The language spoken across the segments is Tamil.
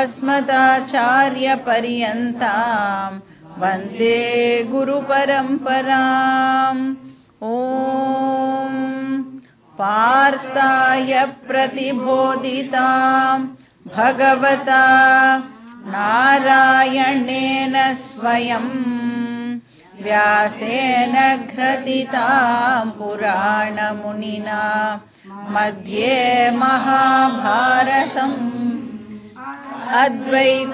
अस्मदाचार्यपर्यन्तां वन्दे गुरुपरम्पराम् ॐ पार्ताय प्रतिबोधितां भगवता नारायणेन स्वयं व्यासेन घ्रथितां पुराणमुनिना मध्ये महाभारतम् अद्वैतामृतवर्षिणीं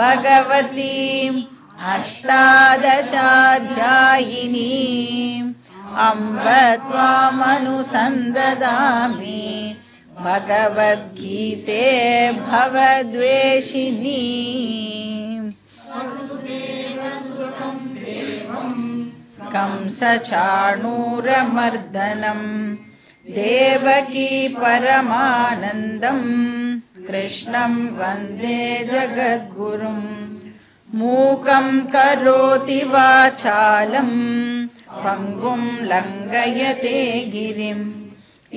भगवतीम् अष्टादशाध्यायिनी अम्ब त्वामनुसन्ददामि भगवद्गीते भवद्वेषिणी कंसचाणूरमर्दनम् स देवकी परमानन्दं कृष्णं वन्दे जगद्गुरुं मूकं करोति वाचालं पङ्गुं लङ्गयते गिरिं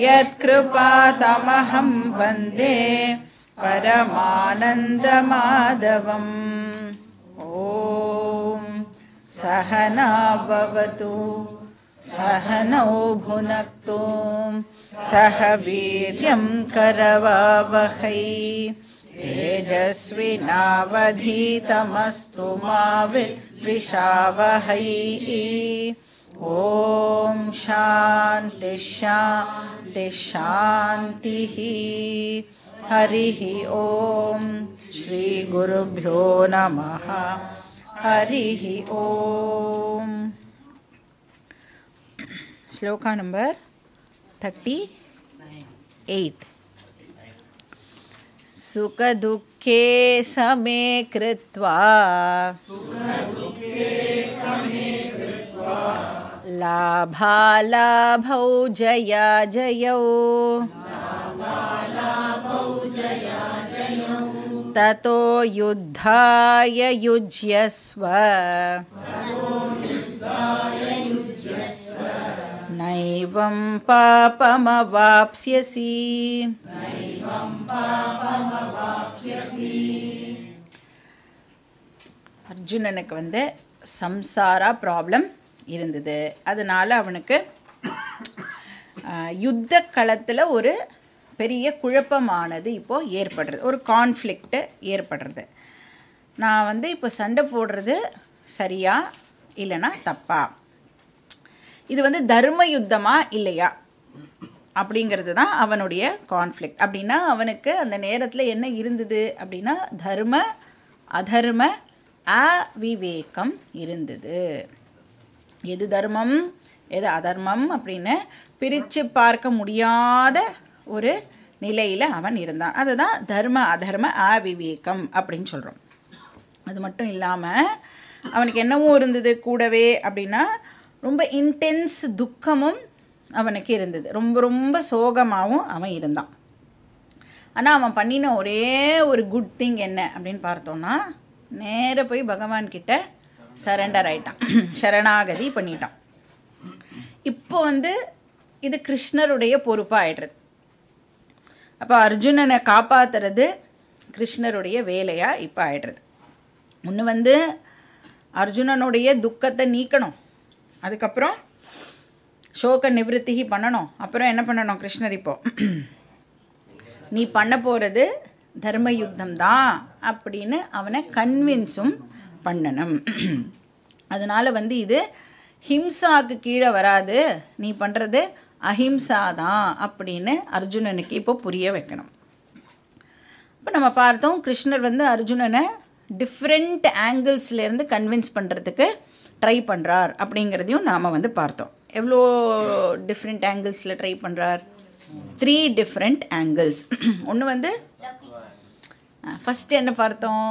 यत्कृपातमहं वन्दे परमानन्दमाधवम् ॐ सहना भवतु सहनौ भुनक्तो सह वीर्यं करवावहै तेजस्विनावधीतमस्तु माविद्विषावहै ॐ शान्ति शान्ति शान्तिः हरिः ॐ श्रीगुरुभ्यो नमः हरिः ॐ श्लोक नंबर थर्टी एट सुख दुखे समे कृत्वा लाभालाभौ जया जयौ ततो युद्धाय युज्यस्व नैवं पापमवाप्स्यसि அர்ஜுனனுக்கு வந்து சம்சாரா ப்ராப்ளம் இருந்தது அதனால் அவனுக்கு யுத்த களத்தில் ஒரு பெரிய குழப்பமானது இப்போது ஏற்படுறது ஒரு கான்ஃப்ளிக்ட்டு ஏற்படுறது நான் வந்து இப்போ சண்டை போடுறது சரியா இல்லைன்னா தப்பா இது வந்து தர்ம யுத்தமா இல்லையா அப்படிங்கிறது தான் அவனுடைய கான்ஃப்ளிக் அப்படின்னா அவனுக்கு அந்த நேரத்தில் என்ன இருந்தது அப்படின்னா தர்ம அதர்ம அவிவேகம் இருந்தது எது தர்மம் எது அதர்மம் அப்படின்னு பிரித்து பார்க்க முடியாத ஒரு நிலையில் அவன் இருந்தான் அதுதான் தர்ம அதர்ம அவிவேகம் அப்படின்னு சொல்கிறோம் அது மட்டும் இல்லாமல் அவனுக்கு என்னவும் இருந்தது கூடவே அப்படின்னா ரொம்ப இன்டென்ஸ் துக்கமும் அவனுக்கு இருந்தது ரொம்ப ரொம்ப சோகமாகவும் அவன் இருந்தான் ஆனால் அவன் பண்ணின ஒரே ஒரு குட் திங் என்ன அப்படின்னு பார்த்தோன்னா நேராக போய் பகவான்கிட்ட சரண்டர் ஆயிட்டான் சரணாகதி பண்ணிட்டான் இப்போ வந்து இது கிருஷ்ணருடைய பொறுப்பாக ஆயிடுறது அப்போ அர்ஜுனனை காப்பாற்றுறது கிருஷ்ணருடைய வேலையாக இப்போ ஆயிடுறது ஒன்று வந்து அர்ஜுனனுடைய துக்கத்தை நீக்கணும் அதுக்கப்புறம் சோக நிவர்த்திகி பண்ணணும் அப்புறம் என்ன பண்ணணும் கிருஷ்ணர் இப்போது நீ பண்ண போகிறது தர்ம யுத்தம் தான் அப்படின்னு அவனை கன்வின்ஸும் பண்ணணும் அதனால் வந்து இது ஹிம்சாவுக்கு கீழே வராது நீ பண்ணுறது அஹிம்சா தான் அப்படின்னு அர்ஜுனனுக்கு இப்போ புரிய வைக்கணும் இப்போ நம்ம பார்த்தோம் கிருஷ்ணர் வந்து அர்ஜுனனை டிஃப்ரெண்ட் ஆங்கிள்ஸ்லேருந்து கன்வின்ஸ் பண்ணுறதுக்கு ட்ரை பண்ணுறார் அப்படிங்கிறதையும் நாம் வந்து பார்த்தோம் எவ்வளோ டிஃப்ரெண்ட் ஆங்கிள்ஸில் ட்ரை பண்ணுறார் த்ரீ டிஃப்ரெண்ட் ஆங்கிள்ஸ் ஒன்று வந்து ஃபஸ்ட்டு என்ன பார்த்தோம்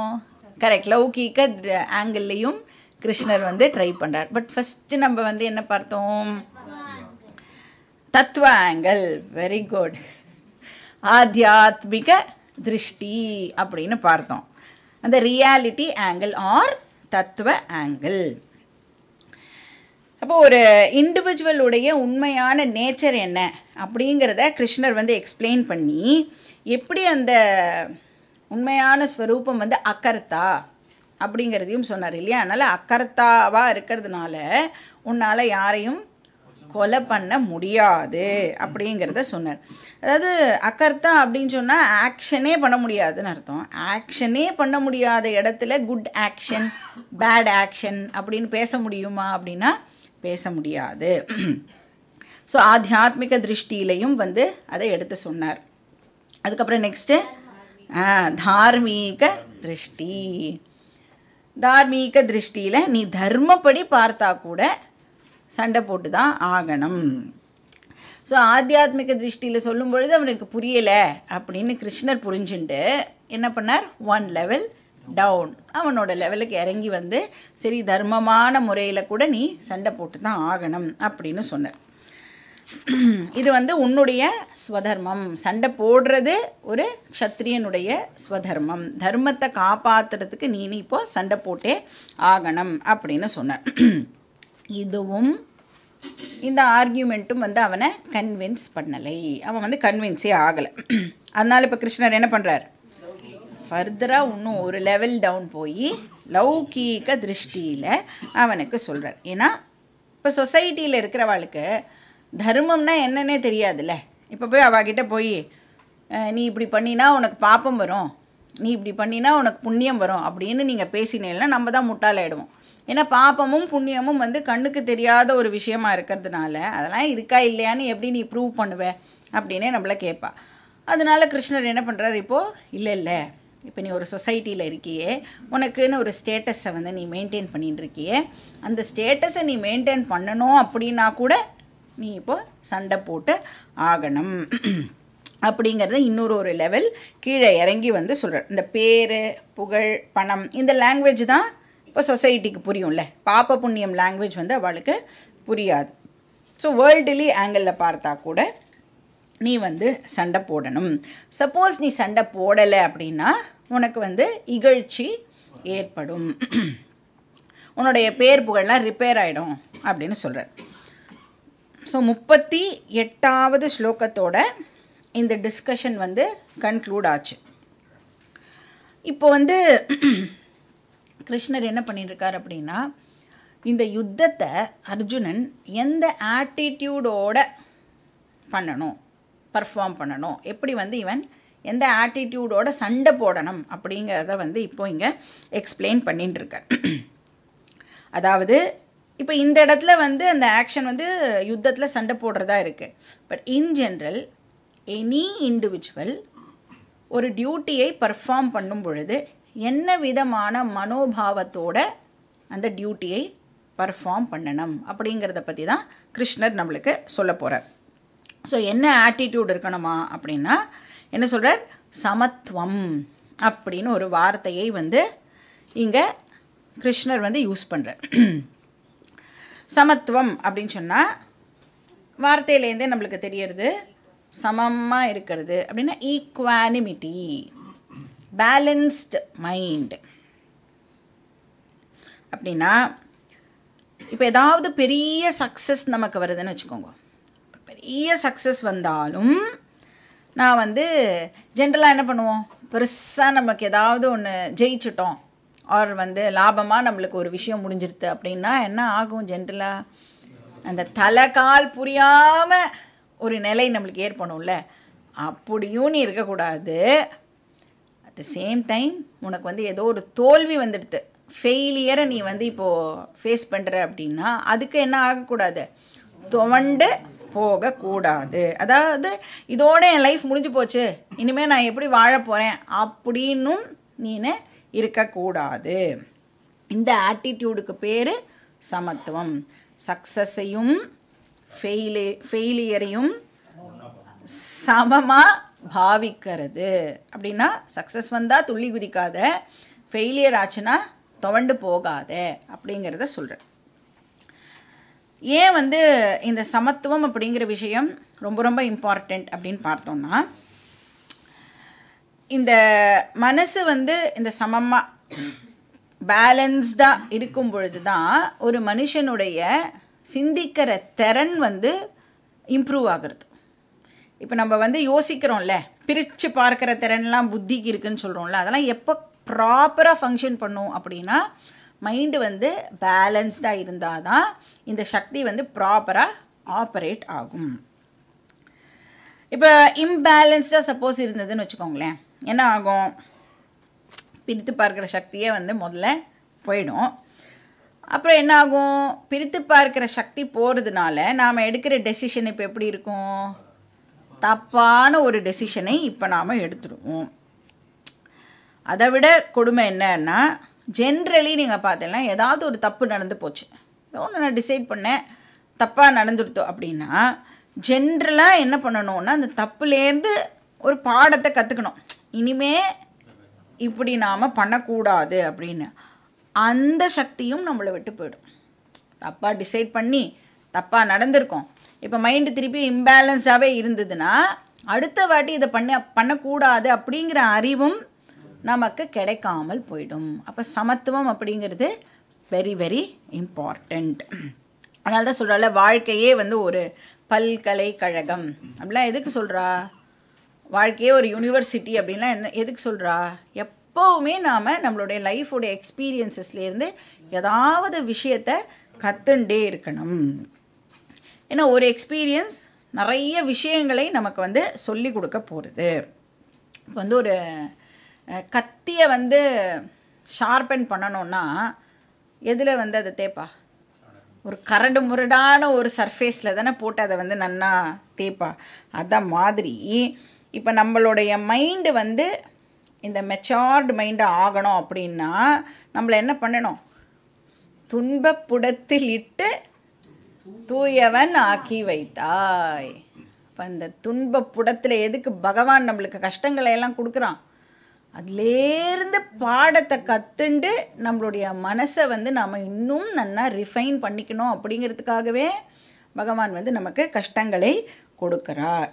கரெக்ட் லௌகீக ஆங்கிள்லேயும் கிருஷ்ணர் வந்து ட்ரை பண்ணுறார் பட் ஃபஸ்ட்டு நம்ம வந்து என்ன பார்த்தோம் தத்துவ ஆங்கிள் வெரி குட் ஆத்தியாத்மிக திருஷ்டி அப்படின்னு பார்த்தோம் அந்த ரியாலிட்டி ஆங்கிள் ஆர் தத்துவ ஆங்கிள் அப்போ ஒரு இண்டிவிஜுவலுடைய உண்மையான நேச்சர் என்ன அப்படிங்கிறத கிருஷ்ணர் வந்து எக்ஸ்பிளைன் பண்ணி எப்படி அந்த உண்மையான ஸ்வரூபம் வந்து அக்கர்த்தா அப்படிங்கிறதையும் சொன்னார் இல்லையா அதனால் அக்கர்த்தாவாக இருக்கிறதுனால உன்னால் யாரையும் கொலை பண்ண முடியாது அப்படிங்கிறத சொன்னார் அதாவது அக்கர்த்தா அப்படின்னு சொன்னால் ஆக்ஷனே பண்ண முடியாதுன்னு அர்த்தம் ஆக்ஷனே பண்ண முடியாத இடத்துல குட் ஆக்ஷன் பேட் ஆக்ஷன் அப்படின்னு பேச முடியுமா அப்படின்னா பேச முடியாது ஸோ ஆத்தியாத்மிக திருஷ்டியிலையும் வந்து அதை எடுத்து சொன்னார் அதுக்கப்புறம் நெக்ஸ்ட்டு தார்மீக திருஷ்டி தார்மீக திருஷ்டியில் நீ தர்மப்படி பார்த்தா கூட சண்டை போட்டு தான் ஆகணும் ஸோ ஆத்தியாத்மிக திருஷ்டியில் சொல்லும் பொழுது அவனுக்கு புரியலை அப்படின்னு கிருஷ்ணர் புரிஞ்சுட்டு என்ன பண்ணார் ஒன் லெவல் டவுன் அவனோட லெவலுக்கு இறங்கி வந்து சரி தர்மமான முறையில் கூட நீ சண்டை போட்டு தான் ஆகணும் அப்படின்னு சொன்னார் இது வந்து உன்னுடைய ஸ்வதர்மம் சண்டை போடுறது ஒரு க்ஷத்ரியனுடைய ஸ்வதர்மம் தர்மத்தை காப்பாற்றுறதுக்கு நீ இப்போது சண்டை போட்டே ஆகணும் அப்படின்னு சொன்னார் இதுவும் இந்த ஆர்கியூமெண்ட்டும் வந்து அவனை கன்வின்ஸ் பண்ணலை அவன் வந்து கன்வின்ஸே ஆகலை அதனால் இப்போ கிருஷ்ணர் என்ன பண்ணுறார் ஃபர்தராக இன்னும் ஒரு லெவல் டவுன் போய் லௌகீக திருஷ்டியில் அவனுக்கு சொல்கிறார் ஏன்னா இப்போ சொசைட்டியில் இருக்கிறவாளுக்கு தர்மம்னா என்னன்னே தெரியாதுல்ல இப்போ போய் அவகிட்ட போய் நீ இப்படி பண்ணினா உனக்கு பாப்பம் வரும் நீ இப்படி பண்ணினா உனக்கு புண்ணியம் வரும் அப்படின்னு நீங்கள் பேசினீங்கன்னா நம்ம தான் முட்டாளாயிடுவோம் ஏன்னா பாப்பமும் புண்ணியமும் வந்து கண்ணுக்கு தெரியாத ஒரு விஷயமா இருக்கிறதுனால அதெல்லாம் இருக்கா இல்லையான்னு எப்படி நீ ப்ரூவ் பண்ணுவ அப்படின்னே நம்மளை கேட்பா அதனால் கிருஷ்ணர் என்ன பண்ணுறாரு இப்போது இல்லை இல்லை இப்போ நீ ஒரு சொசைட்டியில் இருக்கியே உனக்குன்னு ஒரு ஸ்டேட்டஸை வந்து நீ மெயின்டைன் பண்ணிகிட்டு இருக்கியே அந்த ஸ்டேட்டஸை நீ மெயின்டைன் பண்ணணும் அப்படின்னா கூட நீ இப்போ சண்டை போட்டு ஆகணும் அப்படிங்கிறது இன்னொரு ஒரு லெவல் கீழே இறங்கி வந்து சொல்கிற இந்த பேர் புகழ் பணம் இந்த லாங்குவேஜ் தான் இப்போ சொசைட்டிக்கு புரியும்ல பாப்ப புண்ணியம் லாங்குவேஜ் வந்து அவளுக்கு புரியாது ஸோ வேர்ல்டுலி ஆங்கிளில் பார்த்தா கூட நீ வந்து சண்டை போடணும் சப்போஸ் நீ சண்டை போடலை அப்படின்னா உனக்கு வந்து இகழ்ச்சி ஏற்படும் உன்னுடைய பேர் புகழ்லாம் ரிப்பேர் ஆகிடும் அப்படின்னு சொல்கிறார் ஸோ முப்பத்தி எட்டாவது ஸ்லோகத்தோட இந்த டிஸ்கஷன் வந்து கன்க்ளூட் ஆச்சு இப்போ வந்து கிருஷ்ணர் என்ன பண்ணிட்டுருக்கார் அப்படின்னா இந்த யுத்தத்தை அர்ஜுனன் எந்த ஆட்டிடியூடோட பண்ணணும் பர்ஃபார்ம் பண்ணணும் எப்படி வந்து இவன் எந்த ஆட்டிடியூடோட சண்டை போடணும் அப்படிங்கிறத வந்து இப்போ இங்கே எக்ஸ்பிளைன் பண்ணிட்டுருக்கார் அதாவது இப்போ இந்த இடத்துல வந்து அந்த ஆக்ஷன் வந்து யுத்தத்தில் சண்டை போடுறதா இருக்குது but in general any individual ஒரு டியூட்டியை பர்ஃபார்ம் பண்ணும் பொழுது என்ன விதமான மனோபாவத்தோட அந்த டியூட்டியை பர்ஃபார்ம் பண்ணணும் அப்படிங்கிறத பற்றி தான் கிருஷ்ணர் நம்மளுக்கு சொல்ல போகிறார் ஸோ என்ன ஆட்டிடியூட் இருக்கணுமா அப்படின்னா என்ன சொல்கிறார் சமத்துவம் அப்படின்னு ஒரு வார்த்தையை வந்து இங்கே கிருஷ்ணர் வந்து யூஸ் பண்ணுறார் சமத்துவம் அப்படின்னு சொன்னால் வார்த்தையிலேருந்தே நம்மளுக்கு தெரியறது சமமாக இருக்கிறது அப்படின்னா ஈக்குவானிமிட்டி பேலன்ஸ்டு மைண்டு அப்படின்னா இப்போ ஏதாவது பெரிய சக்ஸஸ் நமக்கு வருதுன்னு வச்சுக்கோங்க பெரிய சக்ஸஸ் வந்தாலும் நான் வந்து ஜென்ரலாக என்ன பண்ணுவோம் பெருசாக நமக்கு ஏதாவது ஒன்று ஜெயிச்சிட்டோம் ஆர் வந்து லாபமாக நம்மளுக்கு ஒரு விஷயம் முடிஞ்சிருது அப்படின்னா என்ன ஆகும் ஜென்ரலாக அந்த தலை கால் புரியாமல் ஒரு நிலை நம்மளுக்கு ஏற்படும்ல அப்படியும் நீ இருக்கக்கூடாது அட் த சேம் டைம் உனக்கு வந்து ஏதோ ஒரு தோல்வி வந்துடுது ஃபெயிலியரை நீ வந்து இப்போது ஃபேஸ் பண்ணுற அப்படின்னா அதுக்கு என்ன ஆகக்கூடாது துவண்டு போகக்கூடாது அதாவது இதோட என் லைஃப் முடிஞ்சு போச்சு இனிமேல் நான் எப்படி வாழ போகிறேன் அப்படின்னும் நீனு இருக்கக்கூடாது இந்த ஆட்டிடியூடுக்கு பேர் சமத்துவம் சக்ஸஸையும் ஃபெயிலி ஃபெயிலியரையும் சமமாக பாவிக்கிறது அப்படின்னா சக்ஸஸ் வந்தால் துள்ளி குதிக்காத ஃபெயிலியர் ஆச்சுன்னா துவண்டு போகாத அப்படிங்கிறத சொல்கிறேன் ஏன் வந்து இந்த சமத்துவம் அப்படிங்கிற விஷயம் ரொம்ப ரொம்ப இம்பார்ட்டண்ட் அப்படின்னு பார்த்தோம்னா இந்த மனசு வந்து இந்த சமமாக பேலன்ஸ்டாக இருக்கும் பொழுது தான் ஒரு மனுஷனுடைய சிந்திக்கிற திறன் வந்து இம்ப்ரூவ் ஆகிறது இப்போ நம்ம வந்து யோசிக்கிறோம்ல பிரித்து பார்க்குற திறன்லாம் புத்திக்கு இருக்குதுன்னு சொல்கிறோம்ல அதெல்லாம் எப்போ ப்ராப்பராக ஃபங்க்ஷன் பண்ணும் அப்படின்னா மைண்டு வந்து பேலன்ஸ்டாக இருந்தால் தான் இந்த சக்தி வந்து ப்ராப்பராக ஆப்ரேட் ஆகும் இப்போ இம்பேலன்ஸ்டாக சப்போஸ் இருந்ததுன்னு வச்சுக்கோங்களேன் என்ன ஆகும் பிரித்து பார்க்குற சக்தியே வந்து முதல்ல போயிடும் அப்புறம் என்ன ஆகும் பிரித்து பார்க்குற சக்தி போகிறதுனால நாம் எடுக்கிற டெசிஷன் இப்போ எப்படி இருக்கும் தப்பான ஒரு டெசிஷனை இப்போ நாம் எடுத்துடுவோம் அதை விட கொடுமை என்னன்னா ஜென்ரலி நீங்கள் பார்த்தீங்கன்னா ஏதாவது ஒரு தப்பு நடந்து போச்சு ஒன்று நான் டிசைட் பண்ணேன் தப்பாக நடந்துருத்தோம் அப்படின்னா ஜென்ரலாக என்ன பண்ணணும்னா அந்த தப்புலேருந்து ஒரு பாடத்தை கற்றுக்கணும் இனிமே இப்படி நாம் பண்ணக்கூடாது அப்படின்னு அந்த சக்தியும் நம்மளை விட்டு போயிடும் தப்பாக டிசைட் பண்ணி தப்பாக நடந்திருக்கோம் இப்போ மைண்டு திருப்பி இம்பேலன்ஸ்டாகவே இருந்ததுன்னா அடுத்த வாட்டி இதை பண்ண பண்ணக்கூடாது அப்படிங்கிற அறிவும் நமக்கு கிடைக்காமல் போயிடும் அப்போ சமத்துவம் அப்படிங்கிறது வெரி வெரி இம்பார்ட்டண்ட் அதனால தான் சொல்கிறாள் வாழ்க்கையே வந்து ஒரு பல்கலைக்கழகம் அப்படிலாம் எதுக்கு சொல்கிறா வாழ்க்கையே ஒரு யூனிவர்சிட்டி அப்படின்லாம் என்ன எதுக்கு சொல்கிறா எப்போவுமே நாம் நம்மளுடைய லைஃபோடைய எக்ஸ்பீரியன்சஸ்லேருந்து ஏதாவது விஷயத்த கற்றுண்டே இருக்கணும் ஏன்னா ஒரு எக்ஸ்பீரியன்ஸ் நிறைய விஷயங்களை நமக்கு வந்து சொல்லி கொடுக்க போகிறது இப்போ வந்து ஒரு கத்தியை வந்து ஷார்பன் பண்ணணும்னா எதில் வந்து அதை தேய்ப்பா ஒரு கரடு முரடான ஒரு சர்ஃபேஸில் தானே போட்டு அதை வந்து நன்னா தேப்பா அதான் மாதிரி இப்போ நம்மளுடைய மைண்டு வந்து இந்த மெச்சார்டு மைண்டு ஆகணும் அப்படின்னா நம்மளை என்ன பண்ணணும் துன்பப்புடத்தில் இட்டு தூயவன் ஆக்கி வைத்தாய் இப்போ துன்ப துன்பப்புடத்தில் எதுக்கு பகவான் நம்மளுக்கு கஷ்டங்களை எல்லாம் கொடுக்குறான் அதுலேருந்து பாடத்தை கற்றுண்டு நம்மளுடைய மனசை வந்து நாம் இன்னும் நல்லா ரிஃபைன் பண்ணிக்கணும் அப்படிங்கிறதுக்காகவே பகவான் வந்து நமக்கு கஷ்டங்களை கொடுக்குறார்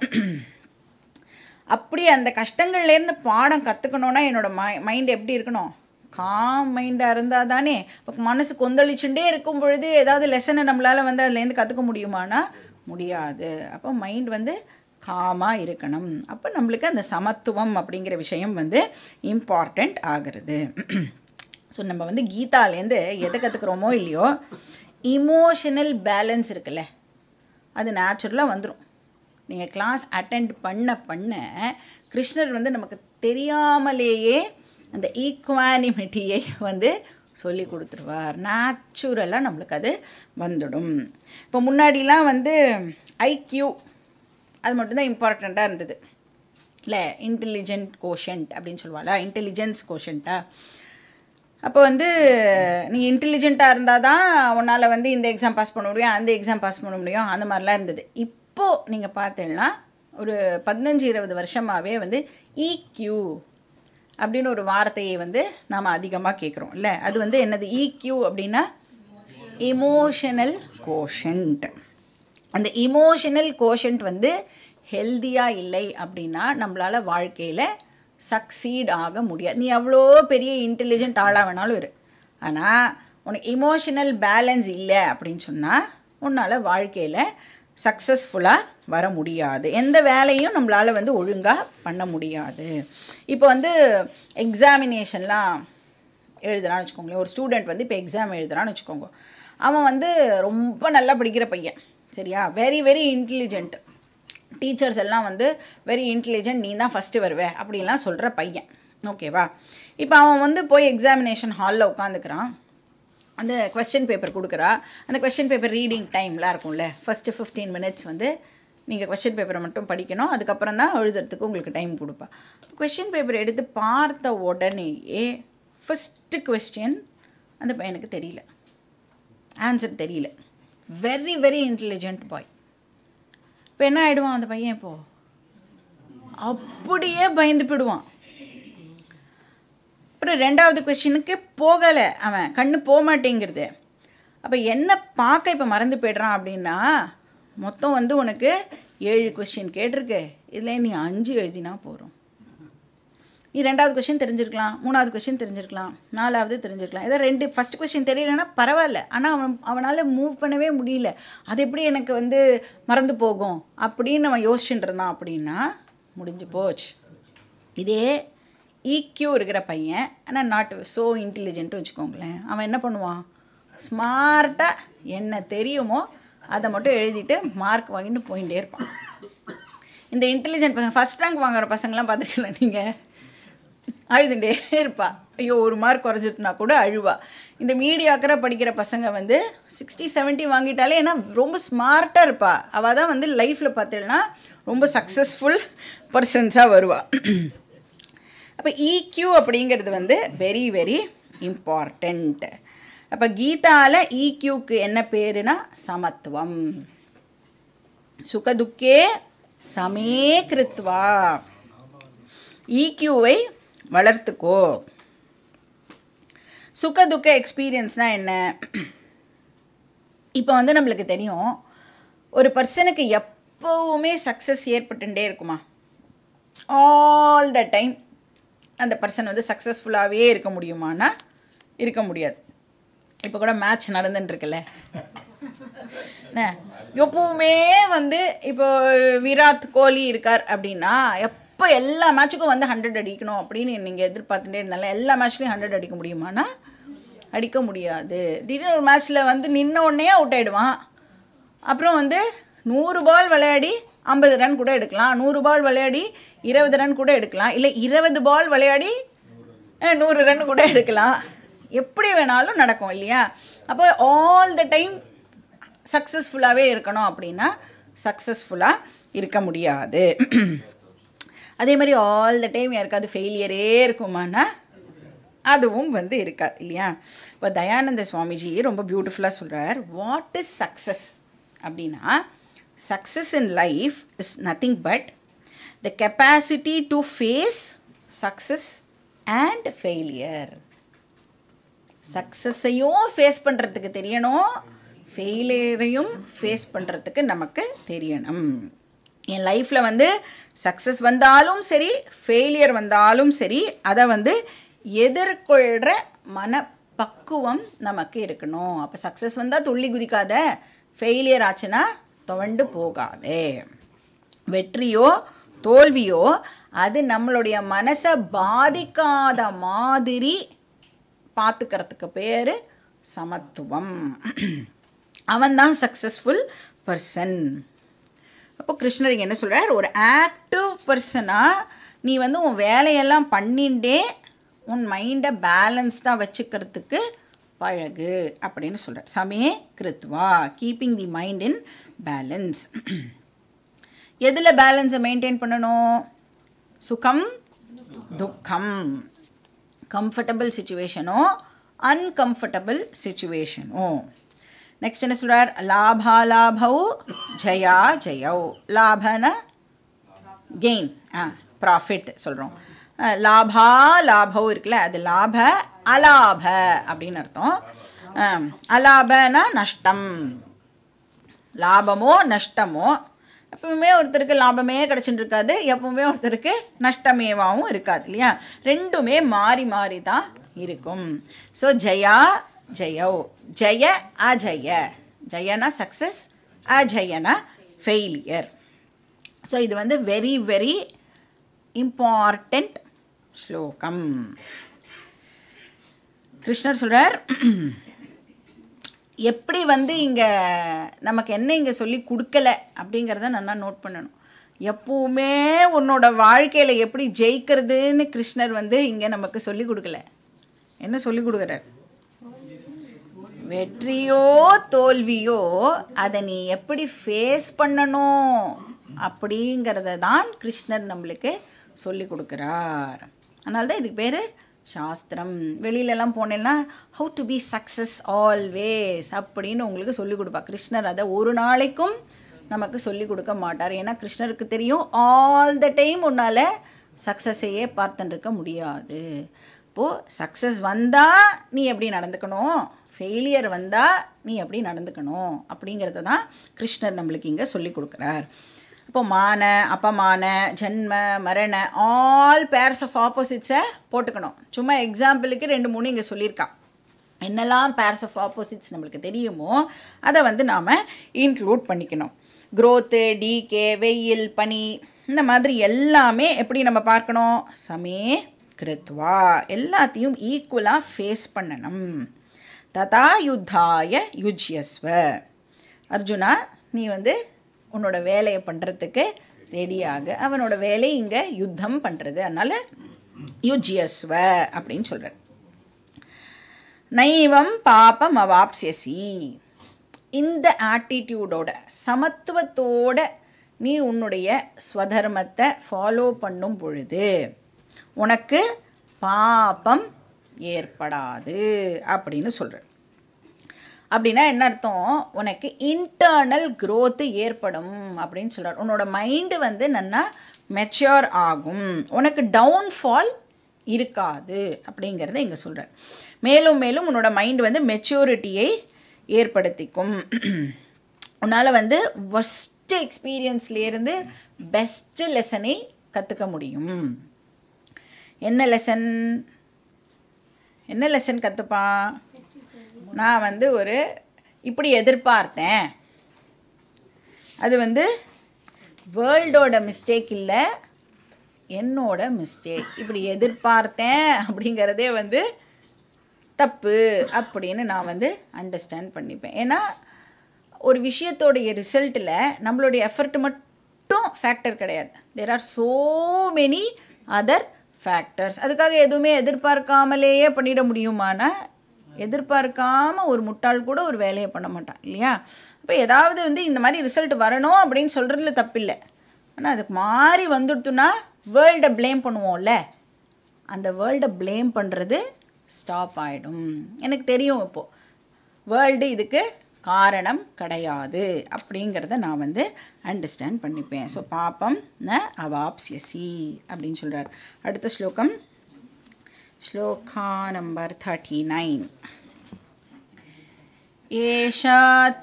அப்படி அந்த கஷ்டங்கள்லேருந்து பாடம் கற்றுக்கணுன்னா என்னோடய மை மைண்ட் எப்படி இருக்கணும் காம் மைண்டாக இருந்தால் தானே இப்போ மனசு கொந்தளிச்சுட்டே இருக்கும் பொழுது ஏதாவது லெசனை நம்மளால் வந்து அதுலேருந்து கற்றுக்க முடியுமானா முடியாது அப்போ மைண்ட் வந்து காமாக இருக்கணும் அப்போ நம்மளுக்கு அந்த சமத்துவம் அப்படிங்கிற விஷயம் வந்து இம்பார்ட்டண்ட் ஆகிறது ஸோ நம்ம வந்து கீதாலேருந்து எதை கற்றுக்குறோமோ இல்லையோ இமோஷனல் பேலன்ஸ் இருக்குல்ல அது நேச்சுரலாக வந்துடும் நீங்கள் கிளாஸ் அட்டெண்ட் பண்ண பண்ண கிருஷ்ணர் வந்து நமக்கு தெரியாமலேயே அந்த ஈக்குவானிமிட்டியை வந்து சொல்லி கொடுத்துருவார் நேச்சுரலாக நம்மளுக்கு அது வந்துடும் இப்போ முன்னாடிலாம் வந்து ஐக்யூ அது மட்டும்தான் இம்பார்ட்டண்ட்டாக இருந்தது இல்லை இன்டெலிஜென்ட் கோஷன்ட் அப்படின்னு சொல்லுவாளா இன்டெலிஜென்ஸ் கோஷன்ட்டா அப்போ வந்து நீ இன்டெலிஜென்ட்டாக இருந்தால் தான் உன்னால் வந்து இந்த எக்ஸாம் பாஸ் பண்ண முடியும் அந்த எக்ஸாம் பாஸ் பண்ண முடியும் அந்த மாதிரிலாம் இருந்தது இப்போது நீங்கள் பார்த்தீங்கன்னா ஒரு பதினஞ்சு இருபது வருஷமாகவே வந்து இக்யூ e அப்படின்னு ஒரு வார்த்தையை வந்து நாம் அதிகமாக கேட்குறோம் இல்லை அது வந்து என்னது இக்யூ e அப்படின்னா இமோஷனல் கோஷன்ட்டு அந்த இமோஷனல் கோஷன்ட் வந்து ஹெல்த்தியாக இல்லை அப்படின்னா நம்மளால் வாழ்க்கையில் சக்சீட் ஆக முடியாது நீ அவ்வளோ பெரிய இன்டெலிஜென்ட் ஆளாக வேணாலும் இரு ஆனால் உனக்கு இமோஷனல் பேலன்ஸ் இல்லை அப்படின்னு சொன்னால் உன்னால் வாழ்க்கையில் சக்ஸஸ்ஃபுல்லாக வர முடியாது எந்த வேலையும் நம்மளால் வந்து ஒழுங்காக பண்ண முடியாது இப்போ வந்து எக்ஸாமினேஷன்லாம் எழுதுறான்னு வச்சுக்கோங்களேன் ஒரு ஸ்டூடெண்ட் வந்து இப்போ எக்ஸாம் எழுதுறான்னு வச்சுக்கோங்க அவன் வந்து ரொம்ப நல்லா படிக்கிற பையன் சரியா வெரி வெரி இன்டெலிஜென்ட் டீச்சர்ஸ் எல்லாம் வந்து வெரி இன்டெலிஜென்ட் நீ தான் ஃபஸ்ட்டு வருவே அப்படின்லாம் சொல்கிற பையன் ஓகேவா இப்போ அவன் வந்து போய் எக்ஸாமினேஷன் ஹாலில் உட்காந்துக்கிறான் அந்த கொஸ்டின் பேப்பர் கொடுக்குறா அந்த கொஸ்டின் பேப்பர் ரீடிங் டைம்லாம் இருக்கும்ல ஃபஸ்ட்டு ஃபிஃப்டீன் மினிட்ஸ் வந்து நீங்கள் கொஸ்டின் பேப்பரை மட்டும் படிக்கணும் அதுக்கப்புறம் தான் எழுதுறதுக்கு உங்களுக்கு டைம் கொடுப்பா கொஷின் பேப்பர் எடுத்து பார்த்த உடனேயே ஃபஸ்ட்டு கொஸ்டின் அந்த பையனுக்கு தெரியல ஆன்சர் தெரியல வெரி வெரி இன்டெலிஜென்ட் பாய் இப்போ என்ன ஆகிடுவான் அந்த பையன் இப்போது அப்படியே பயந்து போயிடுவான் அப்புறம் ரெண்டாவது கொஷினுக்கு போகலை அவன் கண்ணு போக மாட்டேங்கிறது அப்போ என்ன பார்க்க இப்போ மறந்து போய்ட்றான் அப்படின்னா மொத்தம் வந்து உனக்கு ஏழு கொஸ்டின் கேட்டிருக்கு இதில் நீ அஞ்சு எழுதினா போகிறோம் ரெண்டாவது கொஷின் தெரிஞ்சிருக்கலாம் மூணாவது கொஷின் தெரிஞ்சிருக்கலாம் நாலாவது தெரிஞ்சிருக்கலாம் ஏதோ ரெண்டு ஃபஸ்ட் கொஷின் தெரியலன்னா பரவாயில்ல ஆனால் அவன் அவனால் மூவ் பண்ணவே முடியல அது எப்படி எனக்கு வந்து மறந்து போகும் அப்படின்னு நம்ம யோசிச்சுட்டு இருந்தான் அப்படின்னா முடிஞ்சு போச்சு இதே ஈக்யூ e இருக்கிற பையன் ஆனால் நாட் ஸோ இன்டெலிஜென்ட்டு வச்சுக்கோங்களேன் அவன் என்ன பண்ணுவான் ஸ்மார்ட்டாக என்ன தெரியுமோ அதை மட்டும் எழுதிட்டு மார்க் வாங்கிட்டு போயிட்டே இருப்பான் இந்த இன்டெலிஜென்ட் பசங்க ஃபஸ்ட் ரேங்க் வாங்குகிற பசங்களாம் பார்த்துருக்கல நீங்கள் அழுதுண்டே இருப்பா ஐயோ ஒரு மார்க் குறைஞ்சிட்டுனா கூட அழுவா இந்த மீடியாக்கரை படிக்கிற பசங்க வந்து சிக்ஸ்டி செவன்ட்டி வாங்கிட்டாலே ஏன்னா ரொம்ப ஸ்மார்ட்டாக இருப்பா அவள் தான் வந்து லைஃப்பில் பார்த்தேன்னா ரொம்ப சக்ஸஸ்ஃபுல் பர்சன்ஸாக வருவாள் அப்போ இக்யூ அப்படிங்கிறது வந்து வெரி வெரி இம்பார்ட்டண்ட் அப்போ கீதாவில் இக்யூக்கு e என்ன பேருனா சமத்துவம் சுகதுக்கே சமே கிருத்வா இக்யூவை e வளர்த்துக்கோ சுக துக்க எக்ஸ்பீரியன்ஸ்னால் என்ன இப்போ வந்து நம்மளுக்கு தெரியும் ஒரு பர்சனுக்கு எப்போவுமே சக்ஸஸ் ஏற்பட்டுட்டே இருக்குமா ஆல் த டைம் அந்த பர்சன் வந்து சக்ஸஸ்ஃபுல்லாகவே இருக்க முடியுமானா இருக்க முடியாது இப்போ கூட மேட்ச் நடந்துட்டுருக்குல்ல எப்பவுமே வந்து இப்போ விராட் கோலி இருக்கார் அப்படின்னா எப் இப்போ எல்லா மேட்சுக்கும் வந்து ஹண்ட்ரட் அடிக்கணும் அப்படின்னு நீங்கள் எதிர்பார்த்துட்டே இருந்தாலும் எல்லா மேட்ச்லேயும் ஹண்ட்ரட் அடிக்க முடியுமானா அடிக்க முடியாது திடீர்னு ஒரு மேட்ச்சில் வந்து நின்ன உடனே அவுட் ஆகிடுவான் அப்புறம் வந்து நூறு பால் விளையாடி ஐம்பது ரன் கூட எடுக்கலாம் நூறு பால் விளையாடி இருபது ரன் கூட எடுக்கலாம் இல்லை இருபது பால் விளையாடி நூறு ரன் கூட எடுக்கலாம் எப்படி வேணாலும் நடக்கும் இல்லையா அப்போ ஆல் த டைம் சக்ஸஸ்ஃபுல்லாகவே இருக்கணும் அப்படின்னா சக்ஸஸ்ஃபுல்லாக இருக்க முடியாது அதே மாதிரி ஆல் த டைம் யாருக்காவது ஃபெயிலியரே இருக்குமானா அதுவும் வந்து இருக்கா இல்லையா இப்போ தயானந்த சுவாமிஜி ரொம்ப பியூட்டிஃபுல்லாக சொல்கிறார் வாட் இஸ் சக்ஸஸ் அப்படின்னா success in life is nothing but the capacity to face success and failure சக்ஸஸையும் ஃபேஸ் பண்ணுறதுக்கு தெரியணும் ஃபெயிலியரையும் ஃபேஸ் பண்ணுறதுக்கு நமக்கு தெரியணும் என் லைஃப்பில் வந்து சக்ஸஸ் வந்தாலும் சரி ஃபெயிலியர் வந்தாலும் சரி அதை வந்து எதிர்கொள்கிற மனப்பக்குவம் நமக்கு இருக்கணும் அப்போ சக்ஸஸ் வந்தால் துள்ளி குதிக்காத ஃபெயிலியர் ஆச்சுன்னா துவண்டு போகாதே வெற்றியோ தோல்வியோ அது நம்மளுடைய மனசை பாதிக்காத மாதிரி பார்த்துக்கிறதுக்கு பேர் சமத்துவம் அவன்தான் சக்ஸஸ்ஃபுல் பர்சன் அப்போ கிருஷ்ணர் இங்கே என்ன சொல்கிறார் ஒரு ஆக்டிவ் பர்சனாக நீ வந்து உன் வேலையெல்லாம் பண்ணிண்டே உன் மைண்டை பேலன்ஸ்டாக வச்சுக்கிறதுக்கு பழகு அப்படின்னு சொல்கிறார் சமே கிருத்வா keeping the mind in balance எதில் பேலன்ஸை மெயின்டைன் பண்ணணும் சுகம் துக்கம் கம்ஃபர்டபுள் சுச்சுவேஷனோ அன்கம்ஃபர்டபுள் சுச்சுவேஷனோ நெக்ஸ்ட் என்ன சொல்கிறார் லாபாலாபவு ஜயா ஜெயவ் லாபன கெயின் ஆ ப்ராஃபிட் சொல்கிறோம் லாபா லாபம் இருக்குல்ல அது லாப அலாப அப்படின்னு அர்த்தம் அலாபனா நஷ்டம் லாபமோ நஷ்டமோ எப்பவுமே ஒருத்தருக்கு லாபமே கிடச்சிட்டு இருக்காது எப்பவுமே ஒருத்தருக்கு நஷ்டமேவாகவும் இருக்காது இல்லையா ரெண்டுமே மாறி மாறி தான் இருக்கும் ஸோ ஜெயா ஜெயோ ஜெய அஜய ஜெயனா சக்ஸஸ் அஜயனா ஃபெயிலியர் ஸோ இது வந்து வெரி வெரி இம்பார்ட்டண்ட் ஸ்லோகம் கிருஷ்ணர் சொல்கிறார் எப்படி வந்து இங்கே நமக்கு என்ன இங்கே சொல்லி கொடுக்கல அப்படிங்கிறத நல்லா நோட் பண்ணணும் எப்பவுமே உன்னோட வாழ்க்கையில் எப்படி ஜெயிக்கிறதுன்னு கிருஷ்ணர் வந்து இங்கே நமக்கு சொல்லி கொடுக்கல என்ன சொல்லி கொடுக்குறார் வெற்றியோ தோல்வியோ அதை நீ எப்படி ஃபேஸ் பண்ணணும் அப்படிங்கிறத தான் கிருஷ்ணர் நம்மளுக்கு சொல்லி கொடுக்குறார் அதனால தான் இதுக்கு பேர் சாஸ்திரம் வெளியிலலாம் போனேன்னா how to be success always அப்படின்னு உங்களுக்கு சொல்லிக் கொடுப்பா கிருஷ்ணர் அதை ஒரு நாளைக்கும் நமக்கு சொல்லிக் கொடுக்க மாட்டார் ஏன்னா கிருஷ்ணருக்கு தெரியும் ஆல் த டைம் உன்னால் சக்ஸஸையே பார்த்துன்னு இருக்க முடியாது இப்போது சக்ஸஸ் வந்தால் நீ எப்படி நடந்துக்கணும் ஃபெயிலியர் வந்தால் நீ எப்படி நடந்துக்கணும் அப்படிங்கிறத தான் கிருஷ்ணர் நம்மளுக்கு இங்கே சொல்லி கொடுக்குறார் இப்போ மான அப்பமான ஜென்ம மரண ஆல் பேர்ஸ் ஆஃப் ஆப்போசிட்ஸை போட்டுக்கணும் சும்மா எக்ஸாம்பிளுக்கு ரெண்டு மூணு இங்கே சொல்லியிருக்கான் என்னெல்லாம் பேர்ஸ் ஆஃப் ஆப்போசிட்ஸ் நம்மளுக்கு தெரியுமோ அதை வந்து நாம் இன்க்ளூட் பண்ணிக்கணும் க்ரோத்து டீகே வெயில் பனி இந்த மாதிரி எல்லாமே எப்படி நம்ம பார்க்கணும் சமே கிருத்வா எல்லாத்தையும் ஈக்குவலாக ஃபேஸ் பண்ணணும் ததா யுத்தாய யுஜ்யஸ்வ அர்ஜுனா நீ வந்து உன்னோட வேலையை பண்ணுறதுக்கு ரெடியாக அவனோட வேலை இங்கே யுத்தம் பண்ணுறது அதனால் யுஜ்யஸ்வ அப்படின்னு சொல்கிற நைவம் பாபம் அவாப்சியசி இந்த ஆட்டிடியூடோட சமத்துவத்தோட நீ உன்னுடைய ஸ்வதர்மத்தை ஃபாலோ பண்ணும் பொழுது உனக்கு பாபம் ஏற்படாது அப்படின்னு சொல்கிறேன் அப்படின்னா என்ன அர்த்தம் உனக்கு இன்டர்னல் க்ரோத்து ஏற்படும் அப்படின்னு சொல்கிறார் உன்னோட மைண்டு வந்து நல்லா மெச்சோர் ஆகும் உனக்கு டவுன்ஃபால் இருக்காது அப்படிங்கிறத இங்கே சொல்கிறார் மேலும் மேலும் உன்னோட மைண்டு வந்து மெச்சூரிட்டியை ஏற்படுத்திக்கும் உன்னால் வந்து ஒஸ்ட்டு எக்ஸ்பீரியன்ஸ்லேருந்து பெஸ்ட்டு லெசனை கற்றுக்க முடியும் என்ன லெசன் என்ன லெசன் கற்றுப்பான் நான் வந்து ஒரு இப்படி எதிர்பார்த்தேன் அது வந்து வேர்ல்டோட மிஸ்டேக் இல்லை என்னோட மிஸ்டேக் இப்படி எதிர்பார்த்தேன் அப்படிங்கிறதே வந்து தப்பு அப்படின்னு நான் வந்து அண்டர்ஸ்டாண்ட் பண்ணிப்பேன் ஏன்னா ஒரு விஷயத்தோடைய ரிசல்ட்டில் நம்மளுடைய எஃபர்ட் மட்டும் ஃபேக்டர் கிடையாது there are so many other factors அதுக்காக எதுவுமே எதிர்பார்க்காமலேயே பண்ணிட முடியுமான எதிர்பார்க்காமல் ஒரு முட்டாள் கூட ஒரு வேலையை பண்ண மாட்டான் இல்லையா இப்போ ஏதாவது வந்து இந்த மாதிரி ரிசல்ட் வரணும் அப்படின்னு சொல்கிறதுல தப்பில்லை ஆனால் அதுக்கு மாறி வந்துடுத்துன்னா வேர்ல்டை ப்ளேம் பண்ணுவோம்ல அந்த வேர்ல்டை ப்ளேம் பண்ணுறது ஸ்டாப் ஆகிடும் எனக்கு தெரியும் இப்போது வேர்ல்டு இதுக்கு காரணம் கிடையாது அப்படிங்கிறத நான் வந்து அண்டர்ஸ்டாண்ட் பண்ணிப்பேன் ஸோ பாப்பம் ந அவாப்ஸ்யசி அப்படின்னு சொல்கிறார் அடுத்த ஸ்லோகம் ஸ்லோகா நம்பர் தேர்ட்டி நைன்